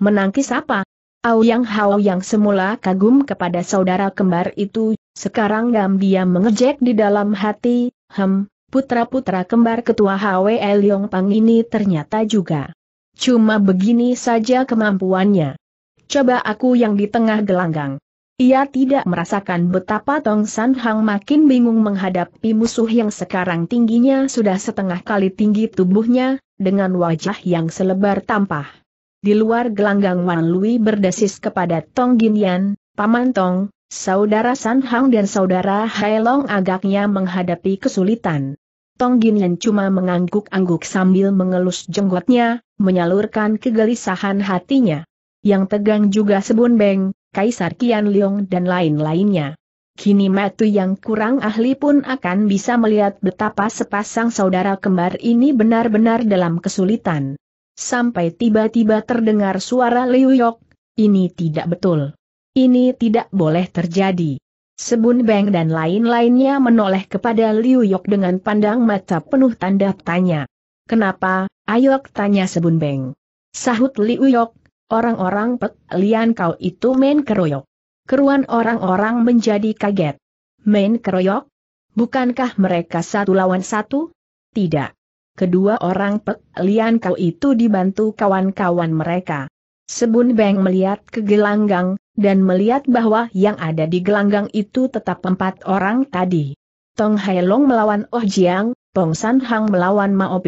Menangkis apa? yang Hao yang semula kagum kepada saudara kembar itu, sekarang diam-diam mengejek di dalam hati, hem, putra-putra kembar ketua HWE Leong Pang ini ternyata juga. Cuma begini saja kemampuannya. Coba aku yang di tengah gelanggang. Ia tidak merasakan betapa Tong San Hang makin bingung menghadapi musuh yang sekarang tingginya sudah setengah kali tinggi tubuhnya, dengan wajah yang selebar tampah. Di luar gelanggang Wan Lui berdesis kepada Tong Ginian, Paman Tong, saudara San Hang dan saudara Hai Long agaknya menghadapi kesulitan. Tong Ginian cuma mengangguk-angguk sambil mengelus jenggotnya, menyalurkan kegelisahan hatinya. Yang tegang juga Sebun Beng, Kaisar Kian Leong dan lain-lainnya. Kini Matu yang kurang ahli pun akan bisa melihat betapa sepasang saudara kembar ini benar-benar dalam kesulitan. Sampai tiba-tiba terdengar suara Liu Yok, ini tidak betul. Ini tidak boleh terjadi. Sebun Beng dan lain-lainnya menoleh kepada Liu Yok dengan pandang mata penuh tanda tanya. Kenapa, Ayok tanya Sebun Beng. Sahut Liu Yok, Orang-orang pek, lian kau itu main keroyok. Keruan orang-orang menjadi kaget. Main keroyok? Bukankah mereka satu lawan satu? Tidak. Kedua orang pek, lian kau itu dibantu kawan-kawan mereka. Sebun Beng melihat ke gelanggang, dan melihat bahwa yang ada di gelanggang itu tetap empat orang tadi. Tong Hai Long melawan Oh Jiang, Pong San Hang melawan Mao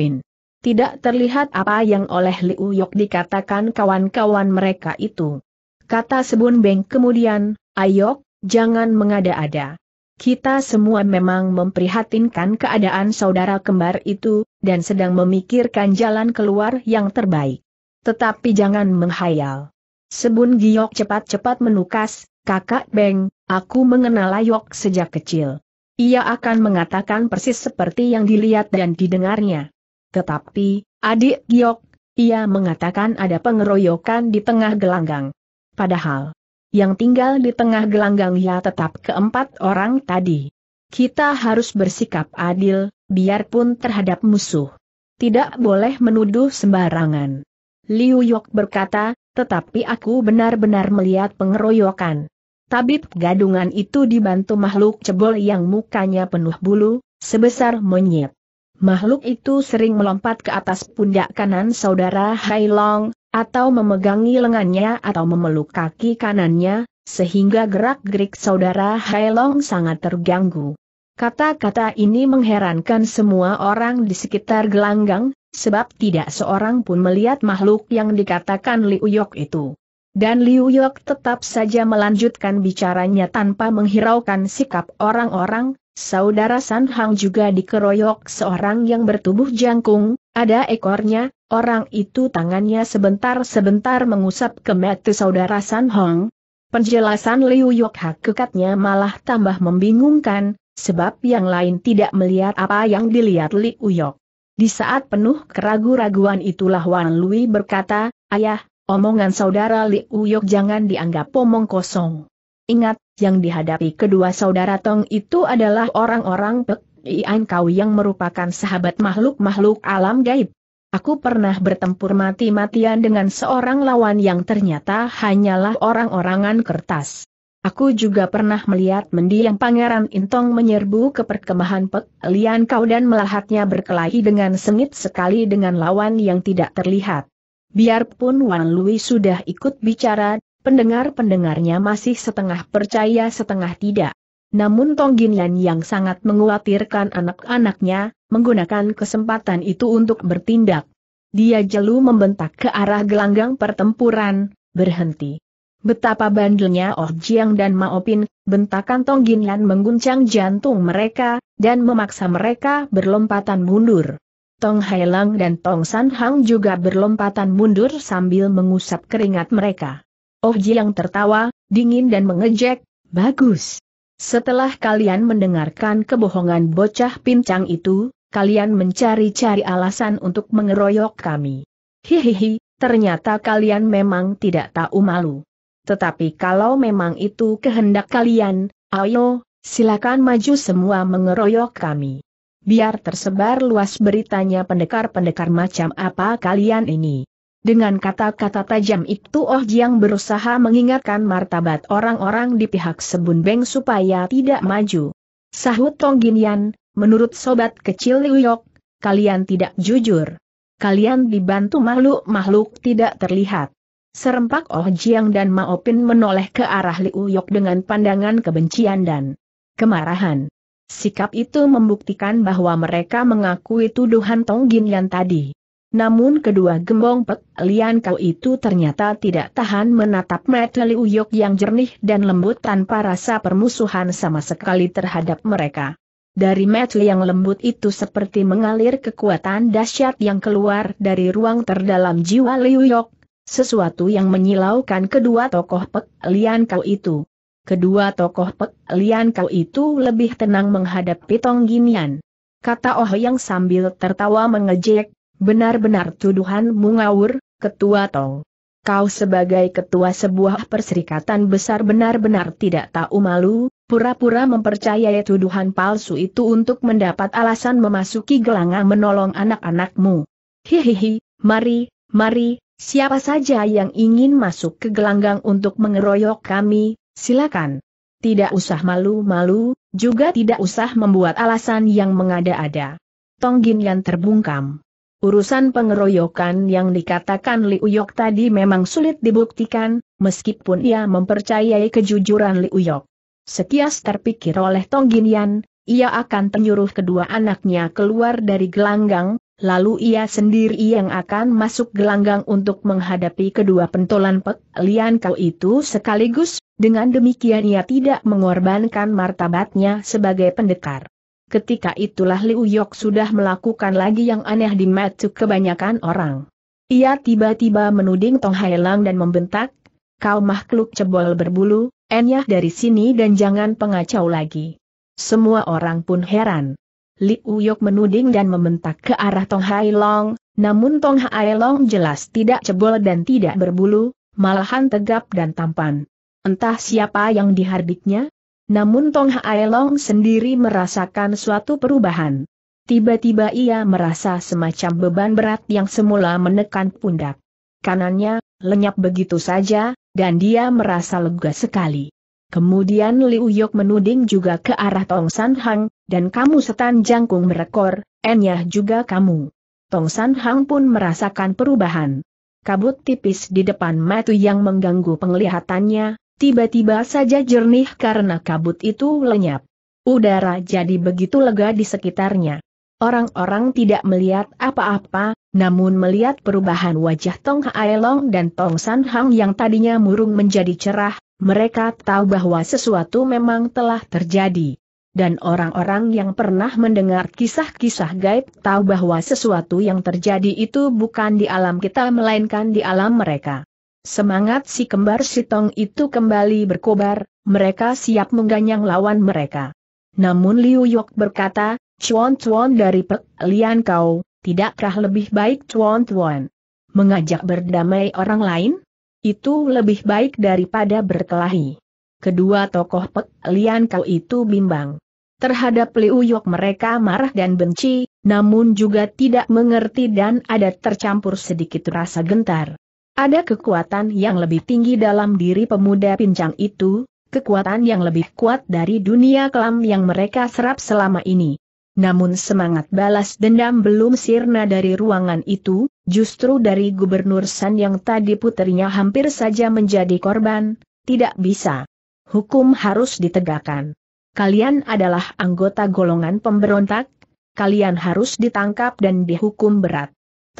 tidak terlihat apa yang oleh Liu Yok dikatakan kawan-kawan mereka itu. Kata Sebun Beng kemudian, Ayok, jangan mengada-ada. Kita semua memang memprihatinkan keadaan saudara kembar itu, dan sedang memikirkan jalan keluar yang terbaik. Tetapi jangan menghayal. Sebun Giok cepat-cepat menukas, kakak Beng, aku mengenal Ayok sejak kecil. Ia akan mengatakan persis seperti yang dilihat dan didengarnya. Tetapi, adik Giok, ia mengatakan ada pengeroyokan di tengah gelanggang. Padahal, yang tinggal di tengah gelanggang ya tetap keempat orang tadi. Kita harus bersikap adil, biarpun terhadap musuh. Tidak boleh menuduh sembarangan. Liu Yok berkata, tetapi aku benar-benar melihat pengeroyokan. Tabib gadungan itu dibantu makhluk cebol yang mukanya penuh bulu, sebesar monyet. Makhluk itu sering melompat ke atas pundak kanan saudara Hai Long, atau memegangi lengannya atau memeluk kaki kanannya, sehingga gerak-gerik saudara Hai Long sangat terganggu. Kata-kata ini mengherankan semua orang di sekitar gelanggang, sebab tidak seorang pun melihat makhluk yang dikatakan Liu Yok itu. Dan Liu Yok tetap saja melanjutkan bicaranya tanpa menghiraukan sikap orang-orang, Saudara San Hang juga dikeroyok seorang yang bertubuh jangkung, ada ekornya, orang itu tangannya sebentar-sebentar mengusap ke mata saudara San Hong. Penjelasan Liu Yok Hak kekatnya malah tambah membingungkan, sebab yang lain tidak melihat apa yang dilihat Liu Yok. Di saat penuh keraguan-raguan itulah Wan Lui berkata, Ayah, omongan saudara Liu Yok jangan dianggap omong kosong. Ingat, yang dihadapi kedua saudara Tong itu adalah orang-orang Pek Ian kau yang merupakan sahabat makhluk-makhluk alam gaib. Aku pernah bertempur mati-matian dengan seorang lawan yang ternyata hanyalah orang-orangan kertas. Aku juga pernah melihat mendiang Pangeran Intong menyerbu ke perkemahan Pek Lian Kau dan melahatnya berkelahi dengan sengit sekali dengan lawan yang tidak terlihat. Biarpun Wan Lui sudah ikut bicara, Pendengar-pendengarnya masih setengah percaya setengah tidak. Namun Tong Tongginlan yang sangat mengkhawatirkan anak-anaknya, menggunakan kesempatan itu untuk bertindak. Dia jelu membentak ke arah gelanggang pertempuran, berhenti. Betapa bandelnya Oh Jiang dan Maopin, bentakan Tong Tongginlan mengguncang jantung mereka, dan memaksa mereka berlompatan mundur. Tong Hailang dan Tong San Hang juga berlompatan mundur sambil mengusap keringat mereka. Oh yang tertawa, dingin dan mengejek, bagus. Setelah kalian mendengarkan kebohongan bocah pincang itu, kalian mencari-cari alasan untuk mengeroyok kami. Hihihi, ternyata kalian memang tidak tahu malu. Tetapi kalau memang itu kehendak kalian, ayo, silakan maju semua mengeroyok kami. Biar tersebar luas beritanya pendekar-pendekar macam apa kalian ini. Dengan kata-kata tajam itu Oh Jiang berusaha mengingatkan martabat orang-orang di pihak Sebun Beng supaya tidak maju. Sahut Tong Yan. menurut sobat kecil Liu Yok, kalian tidak jujur. Kalian dibantu makhluk-makhluk tidak terlihat. Serempak Oh Jiang dan Mao Pin menoleh ke arah Liu Yok dengan pandangan kebencian dan kemarahan. Sikap itu membuktikan bahwa mereka mengakui tuduhan Tong Yan tadi. Namun kedua gembong Pek Lian Kau itu ternyata tidak tahan menatap mata Liu Yok yang jernih dan lembut tanpa rasa permusuhan sama sekali terhadap mereka. Dari mata yang lembut itu seperti mengalir kekuatan dahsyat yang keluar dari ruang terdalam jiwa Liu Yok, sesuatu yang menyilaukan kedua tokoh Pek Lian Kau itu. Kedua tokoh Pek Lian Kau itu lebih tenang menghadapi Tong Ginian. Kata Oh yang sambil tertawa mengejek, Benar-benar tuduhan ngawur, Ketua Tong. Kau sebagai ketua sebuah perserikatan besar benar-benar tidak tahu malu, pura-pura mempercayai tuduhan palsu itu untuk mendapat alasan memasuki gelanggang menolong anak-anakmu. Hihihi, mari, mari, siapa saja yang ingin masuk ke gelanggang untuk mengeroyok kami, silakan. Tidak usah malu-malu, juga tidak usah membuat alasan yang mengada-ada. Tonggin yang terbungkam. Urusan pengeroyokan yang dikatakan Li Uyok tadi memang sulit dibuktikan, meskipun ia mempercayai kejujuran Li Uyok. Sekias terpikir oleh Tong Ginian, ia akan menyuruh kedua anaknya keluar dari gelanggang, lalu ia sendiri yang akan masuk gelanggang untuk menghadapi kedua pentolan Pek Lian Kau itu sekaligus, dengan demikian ia tidak mengorbankan martabatnya sebagai pendekar. Ketika itulah Liu Yok sudah melakukan lagi yang aneh di mata kebanyakan orang. Ia tiba-tiba menuding Tong Hai Long dan membentak, kau makhluk cebol berbulu, enyah dari sini dan jangan pengacau lagi. Semua orang pun heran. Liu Yok menuding dan membentak ke arah Tong Hai Long, namun Tong Hai Long jelas tidak cebol dan tidak berbulu, malahan tegap dan tampan. Entah siapa yang dihardiknya, namun Tong Haelong sendiri merasakan suatu perubahan. Tiba-tiba ia merasa semacam beban berat yang semula menekan pundak. Kanannya, lenyap begitu saja, dan dia merasa lega sekali. Kemudian Liu Yok menuding juga ke arah Tong San Hang, dan kamu setan jangkung merekor, enyah juga kamu. Tong San Hang pun merasakan perubahan. Kabut tipis di depan matu yang mengganggu penglihatannya, tiba-tiba saja jernih karena kabut itu lenyap. Udara jadi begitu lega di sekitarnya. Orang-orang tidak melihat apa-apa, namun melihat perubahan wajah Tong Haelong dan Tong San Hang yang tadinya murung menjadi cerah, mereka tahu bahwa sesuatu memang telah terjadi. Dan orang-orang yang pernah mendengar kisah-kisah gaib tahu bahwa sesuatu yang terjadi itu bukan di alam kita melainkan di alam mereka. Semangat si kembar Sitong itu kembali berkobar, mereka siap mengganyang lawan mereka. Namun Liu Yok berkata, Chuan Chuan dari Pek Lian kau, tidakkah lebih baik Chuan Chuan mengajak berdamai orang lain? Itu lebih baik daripada berkelahi. Kedua tokoh Pek Lian kau itu bimbang. Terhadap Liu Yok mereka marah dan benci, namun juga tidak mengerti dan ada tercampur sedikit rasa gentar. Ada kekuatan yang lebih tinggi dalam diri pemuda pincang itu, kekuatan yang lebih kuat dari dunia kelam yang mereka serap selama ini. Namun semangat balas dendam belum sirna dari ruangan itu, justru dari Gubernur San yang tadi putrinya hampir saja menjadi korban, tidak bisa. Hukum harus ditegakkan. Kalian adalah anggota golongan pemberontak, kalian harus ditangkap dan dihukum berat.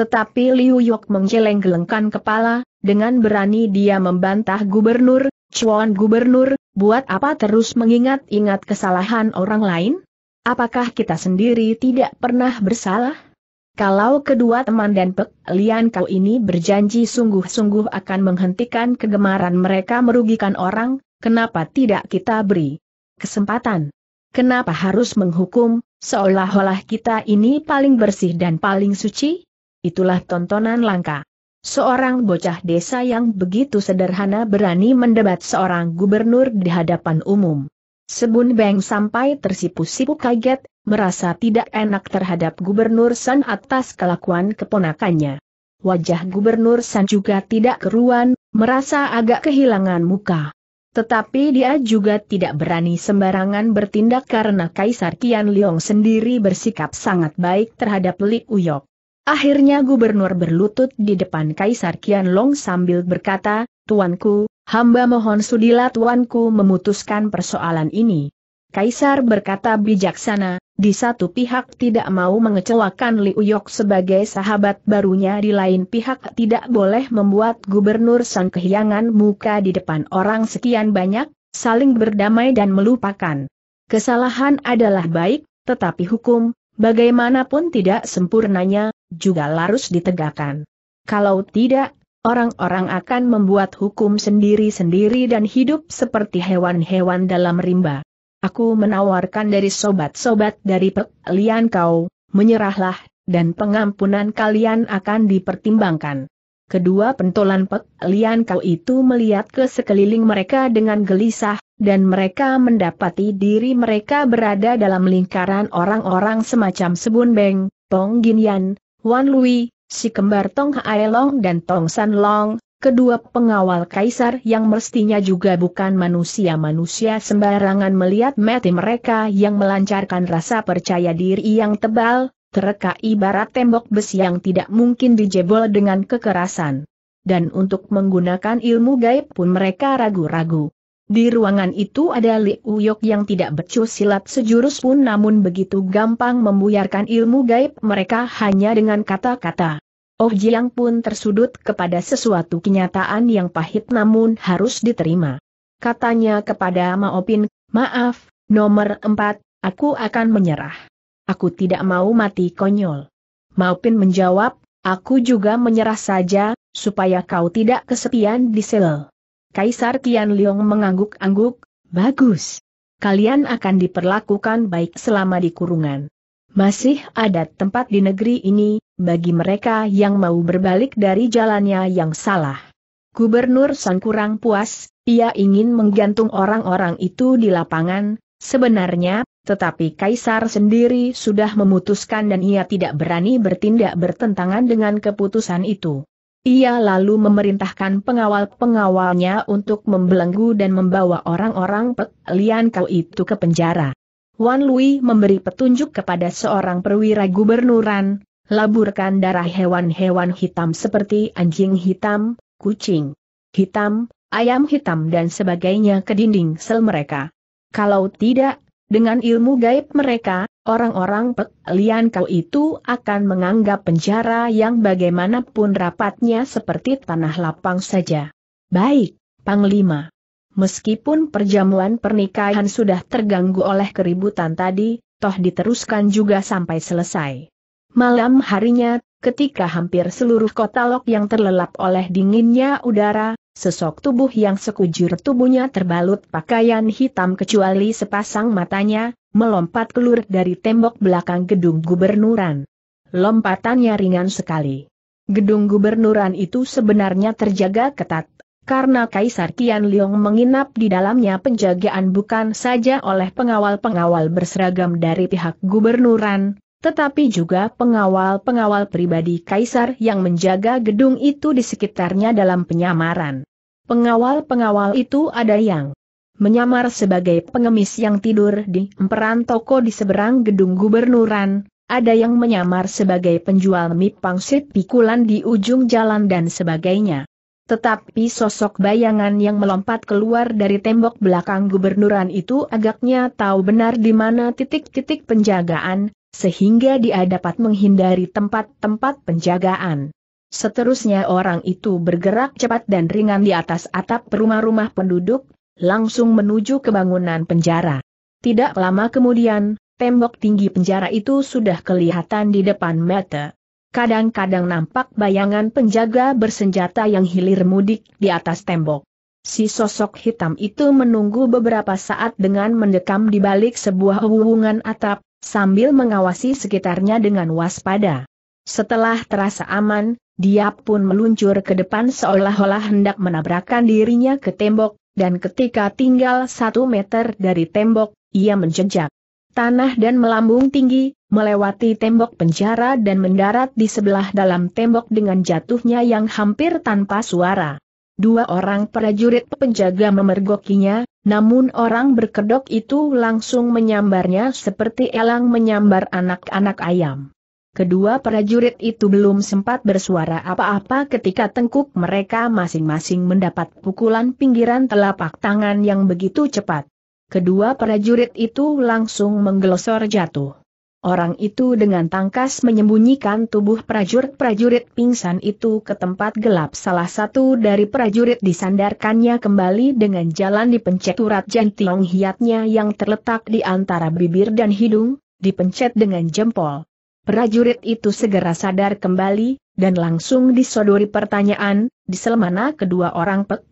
Tetapi Liu Yok menggeleng-gelengkan kepala, dengan berani dia membantah gubernur, Chuan gubernur, buat apa terus mengingat-ingat kesalahan orang lain? Apakah kita sendiri tidak pernah bersalah? Kalau kedua teman dan Pek Lian Kau ini berjanji sungguh-sungguh akan menghentikan kegemaran mereka merugikan orang, kenapa tidak kita beri kesempatan? Kenapa harus menghukum, seolah-olah kita ini paling bersih dan paling suci? Itulah tontonan langka. Seorang bocah desa yang begitu sederhana berani mendebat seorang gubernur di hadapan umum. Sebun Beng sampai tersipu-sipu kaget, merasa tidak enak terhadap Gubernur San atas kelakuan keponakannya. Wajah Gubernur San juga tidak keruan, merasa agak kehilangan muka. Tetapi dia juga tidak berani sembarangan bertindak karena Kaisar Tian Liong sendiri bersikap sangat baik terhadap Li Uyok. Akhirnya gubernur berlutut di depan Kaisar Kian Long sambil berkata, Tuanku, hamba mohon sudilah Tuanku memutuskan persoalan ini. Kaisar berkata bijaksana, di satu pihak tidak mau mengecewakan Liu Yok sebagai sahabat barunya di lain pihak tidak boleh membuat gubernur sang kehilangan muka di depan orang sekian banyak, saling berdamai dan melupakan. Kesalahan adalah baik, tetapi hukum, bagaimanapun tidak sempurnanya, juga harus ditegakkan. Kalau tidak, orang-orang akan membuat hukum sendiri-sendiri dan hidup seperti hewan-hewan dalam rimba. Aku menawarkan dari sobat-sobat dari peklian kau, menyerahlah, dan pengampunan kalian akan dipertimbangkan. Kedua pentolan peklian kau itu melihat ke sekeliling mereka dengan gelisah, dan mereka mendapati diri mereka berada dalam lingkaran orang-orang semacam Sebun Beng, Pong Ginian, Wan Lui, si kembar Tong Hae Long dan Tong San Long, kedua pengawal kaisar yang mestinya juga bukan manusia-manusia sembarangan melihat mati mereka yang melancarkan rasa percaya diri yang tebal, tereka ibarat tembok besi yang tidak mungkin dijebol dengan kekerasan. Dan untuk menggunakan ilmu gaib pun mereka ragu-ragu. Di ruangan itu ada Li Uyok yang tidak becus silat sejurus pun namun begitu gampang membuyarkan ilmu gaib mereka hanya dengan kata-kata. Oh Jiang pun tersudut kepada sesuatu kenyataan yang pahit namun harus diterima. Katanya kepada Maopin, maaf, nomor empat, aku akan menyerah. Aku tidak mau mati konyol. Maopin menjawab, aku juga menyerah saja, supaya kau tidak kesepian di sel. Kaisar Tian Liong mengangguk-angguk, bagus. Kalian akan diperlakukan baik selama di kurungan. Masih ada tempat di negeri ini, bagi mereka yang mau berbalik dari jalannya yang salah. Gubernur sangkurang kurang puas, ia ingin menggantung orang-orang itu di lapangan, sebenarnya, tetapi Kaisar sendiri sudah memutuskan dan ia tidak berani bertindak bertentangan dengan keputusan itu. Ia lalu memerintahkan pengawal-pengawalnya untuk membelenggu dan membawa orang-orang Pek Lian Kau itu ke penjara. Wan Lui memberi petunjuk kepada seorang perwira gubernuran, laburkan darah hewan-hewan hitam seperti anjing hitam, kucing hitam, ayam hitam dan sebagainya ke dinding sel mereka. Kalau tidak, dengan ilmu gaib mereka, orang-orang pelian kau itu akan menganggap penjara yang bagaimanapun rapatnya seperti tanah lapang saja. Baik, Panglima. Meskipun perjamuan pernikahan sudah terganggu oleh keributan tadi, toh diteruskan juga sampai selesai. Malam harinya, ketika hampir seluruh kota Lok yang terlelap oleh dinginnya udara, Sesok tubuh yang sekujur tubuhnya terbalut pakaian hitam kecuali sepasang matanya, melompat keluar dari tembok belakang gedung gubernuran. Lompatannya ringan sekali. Gedung gubernuran itu sebenarnya terjaga ketat, karena Kaisar Kian Liong menginap di dalamnya penjagaan bukan saja oleh pengawal-pengawal berseragam dari pihak gubernuran, tetapi juga pengawal-pengawal pribadi kaisar yang menjaga gedung itu di sekitarnya dalam penyamaran. Pengawal-pengawal itu ada yang menyamar sebagai pengemis yang tidur di emperan toko di seberang gedung gubernuran, ada yang menyamar sebagai penjual mie pangsit pikulan di ujung jalan dan sebagainya. Tetapi sosok bayangan yang melompat keluar dari tembok belakang gubernuran itu agaknya tahu benar di mana titik-titik penjagaan, sehingga dia dapat menghindari tempat-tempat penjagaan. Seterusnya orang itu bergerak cepat dan ringan di atas atap rumah-rumah penduduk, langsung menuju ke bangunan penjara. Tidak lama kemudian, tembok tinggi penjara itu sudah kelihatan di depan mata. Kadang-kadang nampak bayangan penjaga bersenjata yang hilir mudik di atas tembok. Si sosok hitam itu menunggu beberapa saat dengan mendekam di balik sebuah hubungan atap, sambil mengawasi sekitarnya dengan waspada. Setelah terasa aman, dia pun meluncur ke depan seolah-olah hendak menabrakkan dirinya ke tembok, dan ketika tinggal satu meter dari tembok, ia menjejak tanah dan melambung tinggi, melewati tembok penjara dan mendarat di sebelah dalam tembok dengan jatuhnya yang hampir tanpa suara. Dua orang prajurit penjaga memergokinya, namun orang berkedok itu langsung menyambarnya seperti elang menyambar anak-anak ayam. Kedua prajurit itu belum sempat bersuara apa-apa ketika tengkuk mereka masing-masing mendapat pukulan pinggiran telapak tangan yang begitu cepat. Kedua prajurit itu langsung menggelosor jatuh. Orang itu dengan tangkas menyembunyikan tubuh prajurit-prajurit pingsan itu ke tempat gelap. Salah satu dari prajurit disandarkannya kembali dengan jalan dipencet urat jantung hiatnya yang terletak di antara bibir dan hidung, dipencet dengan jempol. Prajurit itu segera sadar kembali, dan langsung disodori pertanyaan, di mana kedua orang Pek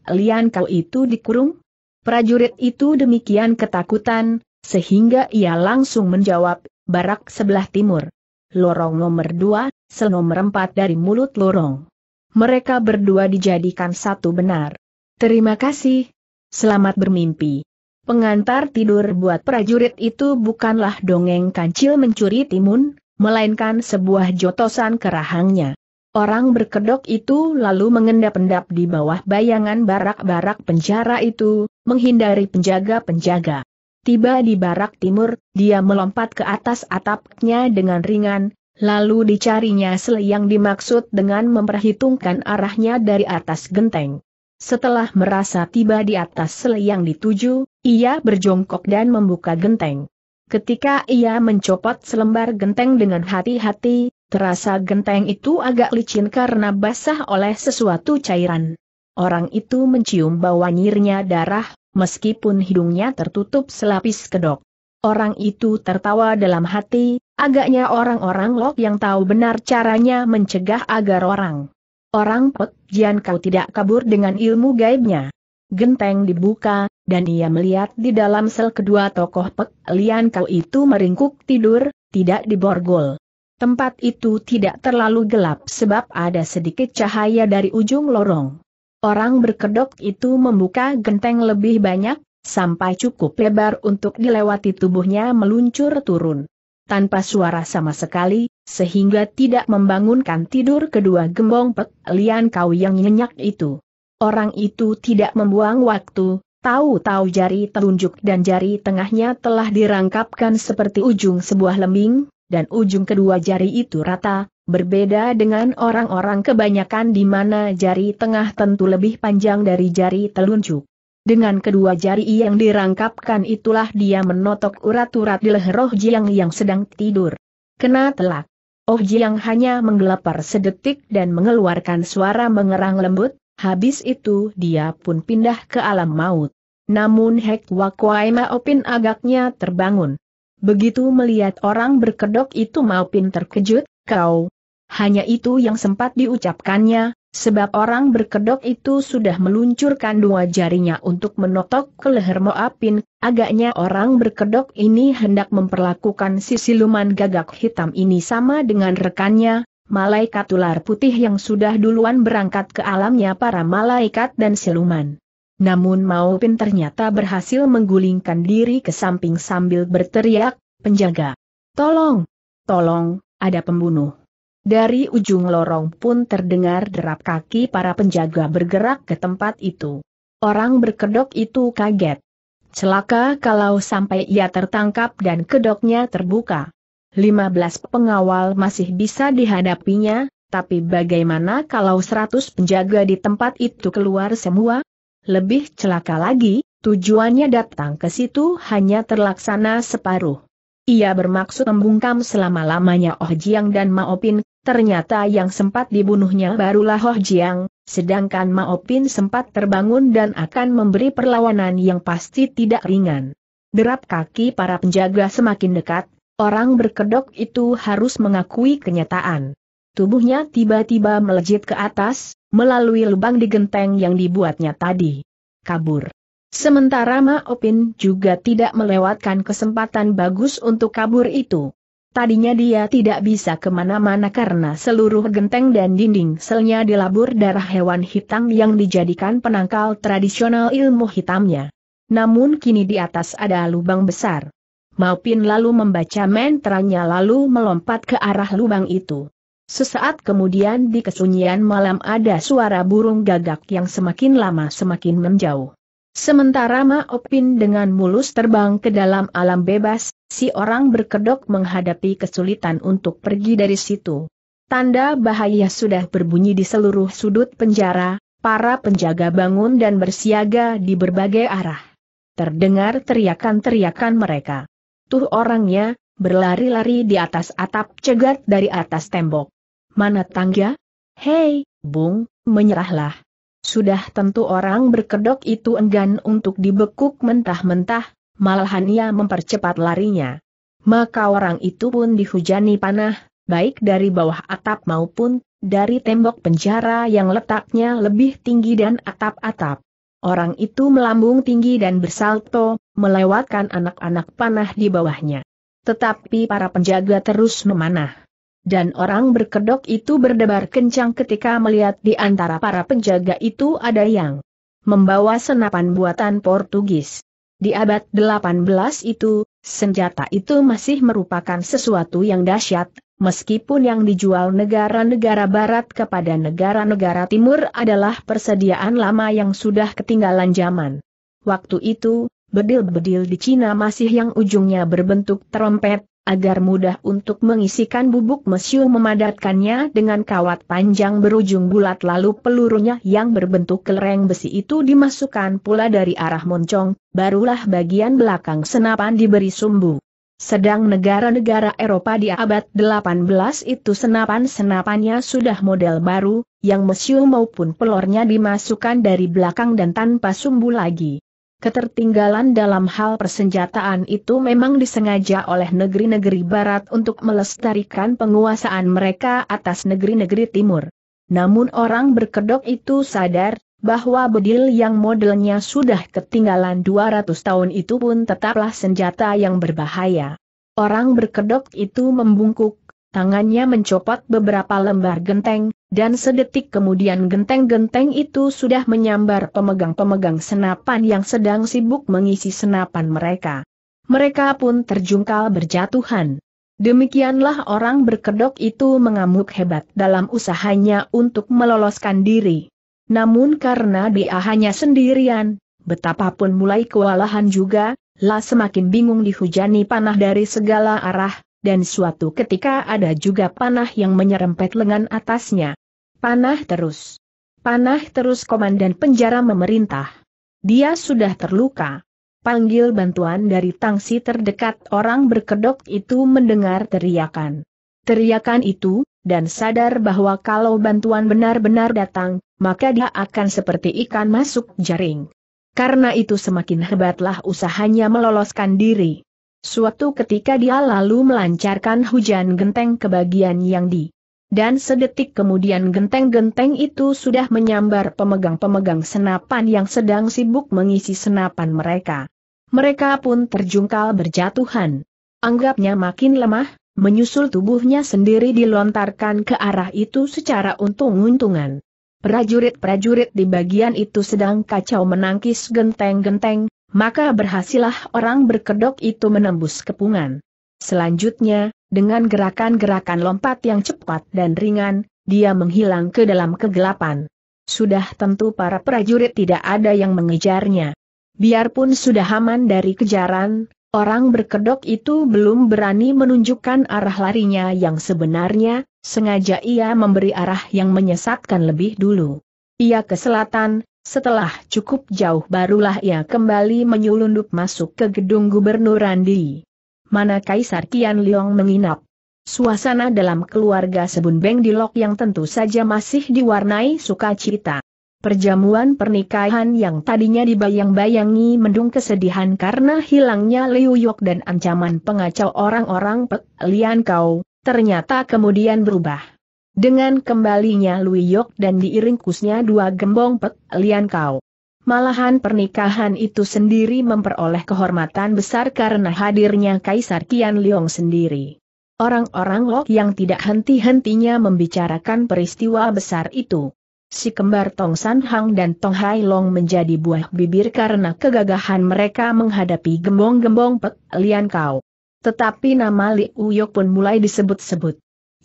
Kau itu dikurung? Prajurit itu demikian ketakutan, sehingga ia langsung menjawab, barak sebelah timur. Lorong nomor dua, sel nomor empat dari mulut lorong. Mereka berdua dijadikan satu benar. Terima kasih. Selamat bermimpi. Pengantar tidur buat prajurit itu bukanlah dongeng kancil mencuri timun, melainkan sebuah jotosan kerahangnya. Orang berkedok itu lalu mengendap-endap di bawah bayangan barak-barak penjara itu, menghindari penjaga-penjaga. Tiba di barak timur, dia melompat ke atas atapnya dengan ringan, lalu dicarinya sel yang dimaksud dengan memperhitungkan arahnya dari atas genteng. Setelah merasa tiba di atas sel yang dituju, ia berjongkok dan membuka genteng. Ketika ia mencopot selembar genteng dengan hati-hati, terasa genteng itu agak licin karena basah oleh sesuatu cairan. Orang itu mencium bau nyirnya darah, meskipun hidungnya tertutup selapis kedok. Orang itu tertawa dalam hati, agaknya orang-orang lok yang tahu benar caranya mencegah agar orang. Orang pot, jian kau tidak kabur dengan ilmu gaibnya. Genteng dibuka, dan ia melihat di dalam sel kedua tokoh Pek Lian Kau itu meringkuk tidur, tidak diborgol. Tempat itu tidak terlalu gelap sebab ada sedikit cahaya dari ujung lorong. Orang berkedok itu membuka genteng lebih banyak, sampai cukup lebar untuk dilewati tubuhnya meluncur turun. Tanpa suara sama sekali, sehingga tidak membangunkan tidur kedua gembong Pek Lian Kau yang nyenyak itu. Orang itu tidak membuang waktu, tahu-tahu jari telunjuk dan jari tengahnya telah dirangkapkan seperti ujung sebuah lembing, dan ujung kedua jari itu rata, berbeda dengan orang-orang kebanyakan di mana jari tengah tentu lebih panjang dari jari telunjuk. Dengan kedua jari yang dirangkapkan itulah dia menotok urat-urat di leher Oh Jiang yang sedang tidur. Kena telak. Oh Jiang hanya menggelepar sedetik dan mengeluarkan suara mengerang lembut, Habis itu dia pun pindah ke alam maut. Namun Hek Wakwai Maopin agaknya terbangun. Begitu melihat orang berkedok itu Maopin terkejut, kau. Hanya itu yang sempat diucapkannya, sebab orang berkedok itu sudah meluncurkan dua jarinya untuk menotok ke leher Maopin. agaknya orang berkedok ini hendak memperlakukan si siluman gagak hitam ini sama dengan rekannya, malaikat ular putih yang sudah duluan berangkat ke alamnya para malaikat dan siluman. Namun Maupin ternyata berhasil menggulingkan diri ke samping sambil berteriak, penjaga. Tolong! Tolong, ada pembunuh. Dari ujung lorong pun terdengar derap kaki para penjaga bergerak ke tempat itu. Orang berkedok itu kaget. Celaka kalau sampai ia tertangkap dan kedoknya terbuka. 15 pengawal masih bisa dihadapinya, tapi bagaimana kalau 100 penjaga di tempat itu keluar semua? Lebih celaka lagi, tujuannya datang ke situ hanya terlaksana separuh. Ia bermaksud membungkam selama-lamanya Oh Jiang dan Maopin, ternyata yang sempat dibunuhnya barulah Oh Jiang, sedangkan Maopin sempat terbangun dan akan memberi perlawanan yang pasti tidak ringan. Derap kaki para penjaga semakin dekat, Orang berkedok itu harus mengakui kenyataan. Tubuhnya tiba-tiba melejit ke atas, melalui lubang di genteng yang dibuatnya tadi. Kabur. Sementara Ma Opin juga tidak melewatkan kesempatan bagus untuk kabur itu. Tadinya dia tidak bisa kemana-mana karena seluruh genteng dan dinding selnya dilabur darah hewan hitam yang dijadikan penangkal tradisional ilmu hitamnya. Namun kini di atas ada lubang besar. Maupin lalu membaca mantranya lalu melompat ke arah lubang itu. Sesaat kemudian di kesunyian malam ada suara burung gagak yang semakin lama semakin menjauh. Sementara Maupin dengan mulus terbang ke dalam alam bebas, si orang berkedok menghadapi kesulitan untuk pergi dari situ. Tanda bahaya sudah berbunyi di seluruh sudut penjara, para penjaga bangun dan bersiaga di berbagai arah. Terdengar teriakan-teriakan mereka. Tuh orangnya, berlari-lari di atas atap cegat dari atas tembok. Mana tangga? Hei, Bung, menyerahlah. Sudah tentu orang berkedok itu enggan untuk dibekuk mentah-mentah, malahan ia mempercepat larinya. Maka orang itu pun dihujani panah, baik dari bawah atap maupun dari tembok penjara yang letaknya lebih tinggi dan atap-atap. Orang itu melambung tinggi dan bersalto, melewatkan anak-anak panah di bawahnya. Tetapi para penjaga terus memanah. Dan orang berkedok itu berdebar kencang ketika melihat di antara para penjaga itu ada yang membawa senapan buatan Portugis. Di abad 18 itu, Senjata itu masih merupakan sesuatu yang dahsyat, meskipun yang dijual negara-negara barat kepada negara-negara timur adalah persediaan lama yang sudah ketinggalan zaman. Waktu itu, bedil-bedil di Cina masih yang ujungnya berbentuk trompet, agar mudah untuk mengisikan bubuk mesiu memadatkannya dengan kawat panjang berujung bulat lalu pelurunya yang berbentuk kelereng besi itu dimasukkan pula dari arah moncong, barulah bagian belakang senapan diberi sumbu. Sedang negara-negara Eropa di abad 18 itu senapan-senapannya sudah model baru, yang mesiu maupun pelornya dimasukkan dari belakang dan tanpa sumbu lagi. Ketertinggalan dalam hal persenjataan itu memang disengaja oleh negeri-negeri barat untuk melestarikan penguasaan mereka atas negeri-negeri timur. Namun orang berkedok itu sadar, bahwa bedil yang modelnya sudah ketinggalan 200 tahun itu pun tetaplah senjata yang berbahaya. Orang berkedok itu membungkuk, tangannya mencopot beberapa lembar genteng, dan sedetik kemudian genteng-genteng itu sudah menyambar pemegang-pemegang senapan yang sedang sibuk mengisi senapan mereka. Mereka pun terjungkal berjatuhan. Demikianlah orang berkedok itu mengamuk hebat dalam usahanya untuk meloloskan diri. Namun karena dia hanya sendirian, betapapun mulai kewalahan juga, lah semakin bingung dihujani panah dari segala arah, dan suatu ketika ada juga panah yang menyerempet lengan atasnya. Panah terus. Panah terus komandan penjara memerintah. Dia sudah terluka. Panggil bantuan dari tangsi terdekat orang berkedok itu mendengar teriakan. Teriakan itu, dan sadar bahwa kalau bantuan benar-benar datang, maka dia akan seperti ikan masuk jaring. Karena itu semakin hebatlah usahanya meloloskan diri. Suatu ketika dia lalu melancarkan hujan genteng ke bagian yang di. Dan sedetik kemudian genteng-genteng itu sudah menyambar pemegang-pemegang senapan yang sedang sibuk mengisi senapan mereka. Mereka pun terjungkal berjatuhan. Anggapnya makin lemah, menyusul tubuhnya sendiri dilontarkan ke arah itu secara untung-untungan. Prajurit-prajurit di bagian itu sedang kacau menangkis genteng-genteng, maka berhasillah orang berkedok itu menembus kepungan. Selanjutnya, dengan gerakan-gerakan lompat yang cepat dan ringan, dia menghilang ke dalam kegelapan. Sudah tentu para prajurit tidak ada yang mengejarnya. Biarpun sudah aman dari kejaran, Orang berkedok itu belum berani menunjukkan arah larinya yang sebenarnya, sengaja ia memberi arah yang menyesatkan lebih dulu. Ia ke selatan, setelah cukup jauh barulah ia kembali menyulundup masuk ke gedung gubernur Randi. Mana Kaisar Kian Liong menginap. Suasana dalam keluarga Sebun Beng di Lok yang tentu saja masih diwarnai sukacita. Perjamuan pernikahan yang tadinya dibayang-bayangi mendung kesedihan karena hilangnya Liu Yok dan ancaman pengacau orang-orang Pek Lian Kau, ternyata kemudian berubah. Dengan kembalinya Lui Yok dan diiringkusnya dua gembong pek, lian kau. Malahan pernikahan itu sendiri memperoleh kehormatan besar karena hadirnya Kaisar Kian Leong sendiri. Orang-orang Lok yang tidak henti-hentinya membicarakan peristiwa besar itu. Si kembar Tong San Hang dan Tong Hai Long menjadi buah bibir karena kegagahan mereka menghadapi gembong-gembong pek, lian kau. Tetapi nama Li Uyok pun mulai disebut-sebut.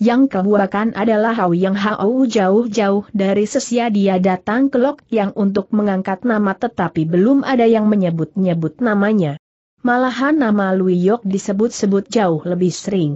Yang kebuakan adalah hau Yang hau jauh-jauh dari sesia dia datang ke Lok Yang untuk mengangkat nama tetapi belum ada yang menyebut-nyebut namanya. Malahan nama Lui Yok disebut-sebut jauh lebih sering.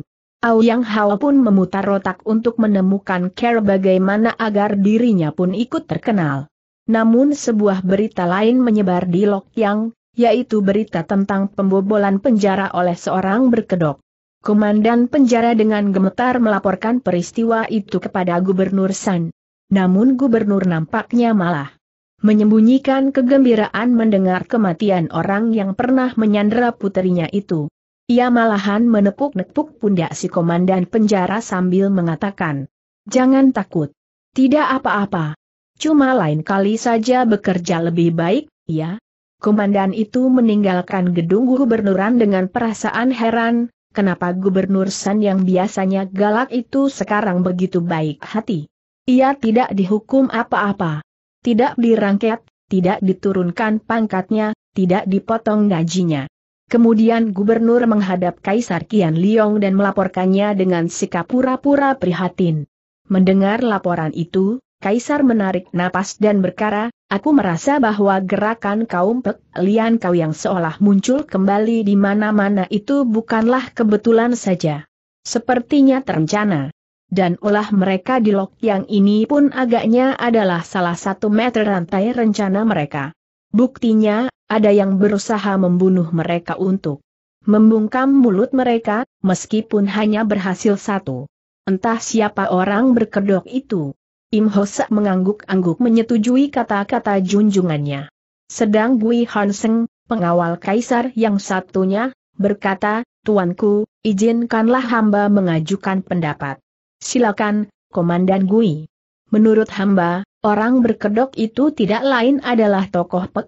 Hau Yang Hao pun memutar otak untuk menemukan care bagaimana agar dirinya pun ikut terkenal. Namun sebuah berita lain menyebar di Lok Yang, yaitu berita tentang pembobolan penjara oleh seorang berkedok. Komandan penjara dengan gemetar melaporkan peristiwa itu kepada Gubernur San. Namun Gubernur nampaknya malah menyembunyikan kegembiraan mendengar kematian orang yang pernah menyandera putrinya itu. Ia malahan menepuk-nepuk pundak si komandan penjara sambil mengatakan, Jangan takut. Tidak apa-apa. Cuma lain kali saja bekerja lebih baik, ya. Komandan itu meninggalkan gedung gubernuran dengan perasaan heran, kenapa Gubernur San yang biasanya galak itu sekarang begitu baik hati. Ia tidak dihukum apa-apa. Tidak dirangket, tidak diturunkan pangkatnya, tidak dipotong gajinya. Kemudian gubernur menghadap Kaisar Kian Liong dan melaporkannya dengan sikap pura-pura prihatin. Mendengar laporan itu, Kaisar menarik napas dan berkara, aku merasa bahwa gerakan kaum Pek Lian kau yang seolah muncul kembali di mana-mana itu bukanlah kebetulan saja. Sepertinya terencana. Dan ulah mereka di lok yang ini pun agaknya adalah salah satu meter rantai rencana mereka. Buktinya, ada yang berusaha membunuh mereka untuk membungkam mulut mereka, meskipun hanya berhasil satu. Entah siapa orang berkedok itu. Im Hosak mengangguk-angguk menyetujui kata-kata junjungannya. Sedang Gui Hanseng, pengawal kaisar yang satunya, berkata, Tuanku, izinkanlah hamba mengajukan pendapat. Silakan, Komandan Gui. Menurut hamba, orang berkedok itu tidak lain adalah tokoh Pek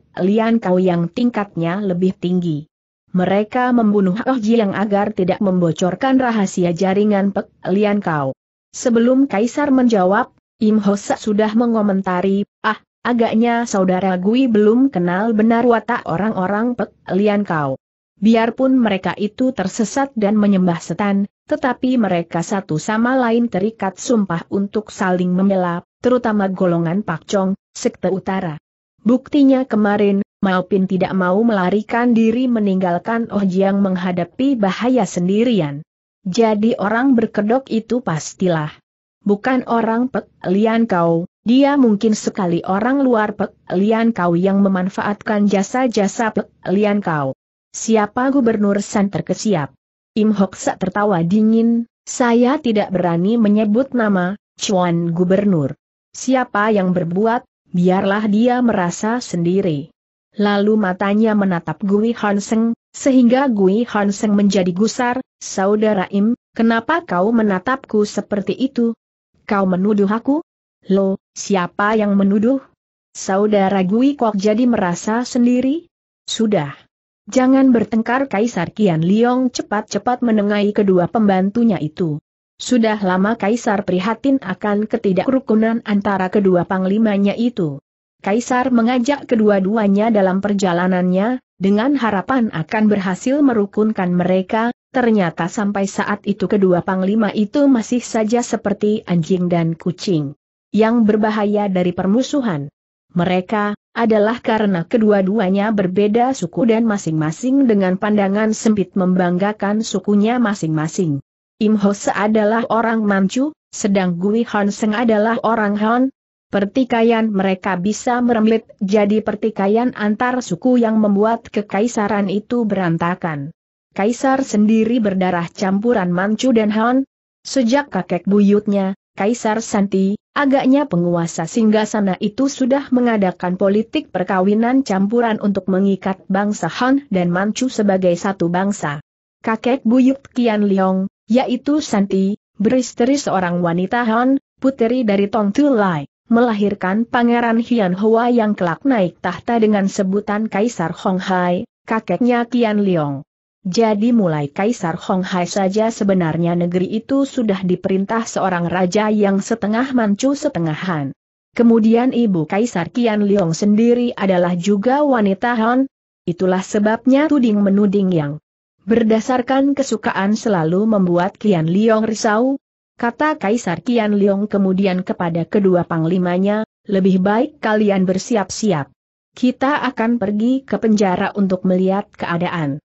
Kau yang tingkatnya lebih tinggi. Mereka membunuh Oh Jiang agar tidak membocorkan rahasia jaringan Pek Kau. Sebelum Kaisar menjawab, Im Hosa sudah mengomentari, ah, agaknya saudara Gui belum kenal benar watak orang-orang Pek Lian Kau. Biarpun mereka itu tersesat dan menyembah setan, tetapi mereka satu sama lain terikat sumpah untuk saling membela, terutama golongan Pak Chong, Sekte Utara. Buktinya kemarin, Maupin tidak mau melarikan diri meninggalkan Oh Jiang menghadapi bahaya sendirian. Jadi orang berkedok itu pastilah bukan orang pek lian kau, dia mungkin sekali orang luar pek lian kau yang memanfaatkan jasa-jasa pek lian kau. Siapa Gubernur San terkesiap? Im Hok Sa tertawa dingin, saya tidak berani menyebut nama, Cuan Gubernur. Siapa yang berbuat, biarlah dia merasa sendiri. Lalu matanya menatap Gui Hanseng, sehingga Gui Hanseng menjadi gusar, Saudara Im, kenapa kau menatapku seperti itu, Kau menuduh aku? Lo, siapa yang menuduh? Saudara Gui Kok jadi merasa sendiri? Sudah. Jangan bertengkar Kaisar Kian Liong cepat-cepat menengahi kedua pembantunya itu. Sudah lama Kaisar prihatin akan ketidakrukunan antara kedua panglimanya itu. Kaisar mengajak kedua-duanya dalam perjalanannya, dengan harapan akan berhasil merukunkan mereka, ternyata sampai saat itu kedua panglima itu masih saja seperti anjing dan kucing yang berbahaya dari permusuhan. Mereka adalah karena kedua-duanya berbeda suku dan masing-masing dengan pandangan sempit membanggakan sukunya masing-masing. Im adalah orang Manchu, sedang Gui Hanseng adalah orang Han, Pertikaian mereka bisa meremit jadi pertikaian antar suku yang membuat kekaisaran itu berantakan. Kaisar sendiri berdarah campuran Manchu dan Han. Sejak kakek buyutnya, Kaisar Santi, agaknya penguasa singgasana itu sudah mengadakan politik perkawinan campuran untuk mengikat bangsa Han dan Manchu sebagai satu bangsa. Kakek buyut Kian Liong, yaitu Santi, beristri seorang wanita Han, puteri dari Tong Tu Lai melahirkan Pangeran Hian Hua yang kelak naik tahta dengan sebutan Kaisar Hong Hai, kakeknya Qian Liong. Jadi mulai Kaisar Hong Hai saja sebenarnya negeri itu sudah diperintah seorang raja yang setengah mancu setengah Han. Kemudian ibu Kaisar Qian Liong sendiri adalah juga wanita Han. Itulah sebabnya tuding menuding yang berdasarkan kesukaan selalu membuat Qian Liong risau, Kata Kaisar Kian Leong kemudian kepada kedua panglimanya, lebih baik kalian bersiap-siap. Kita akan pergi ke penjara untuk melihat keadaan.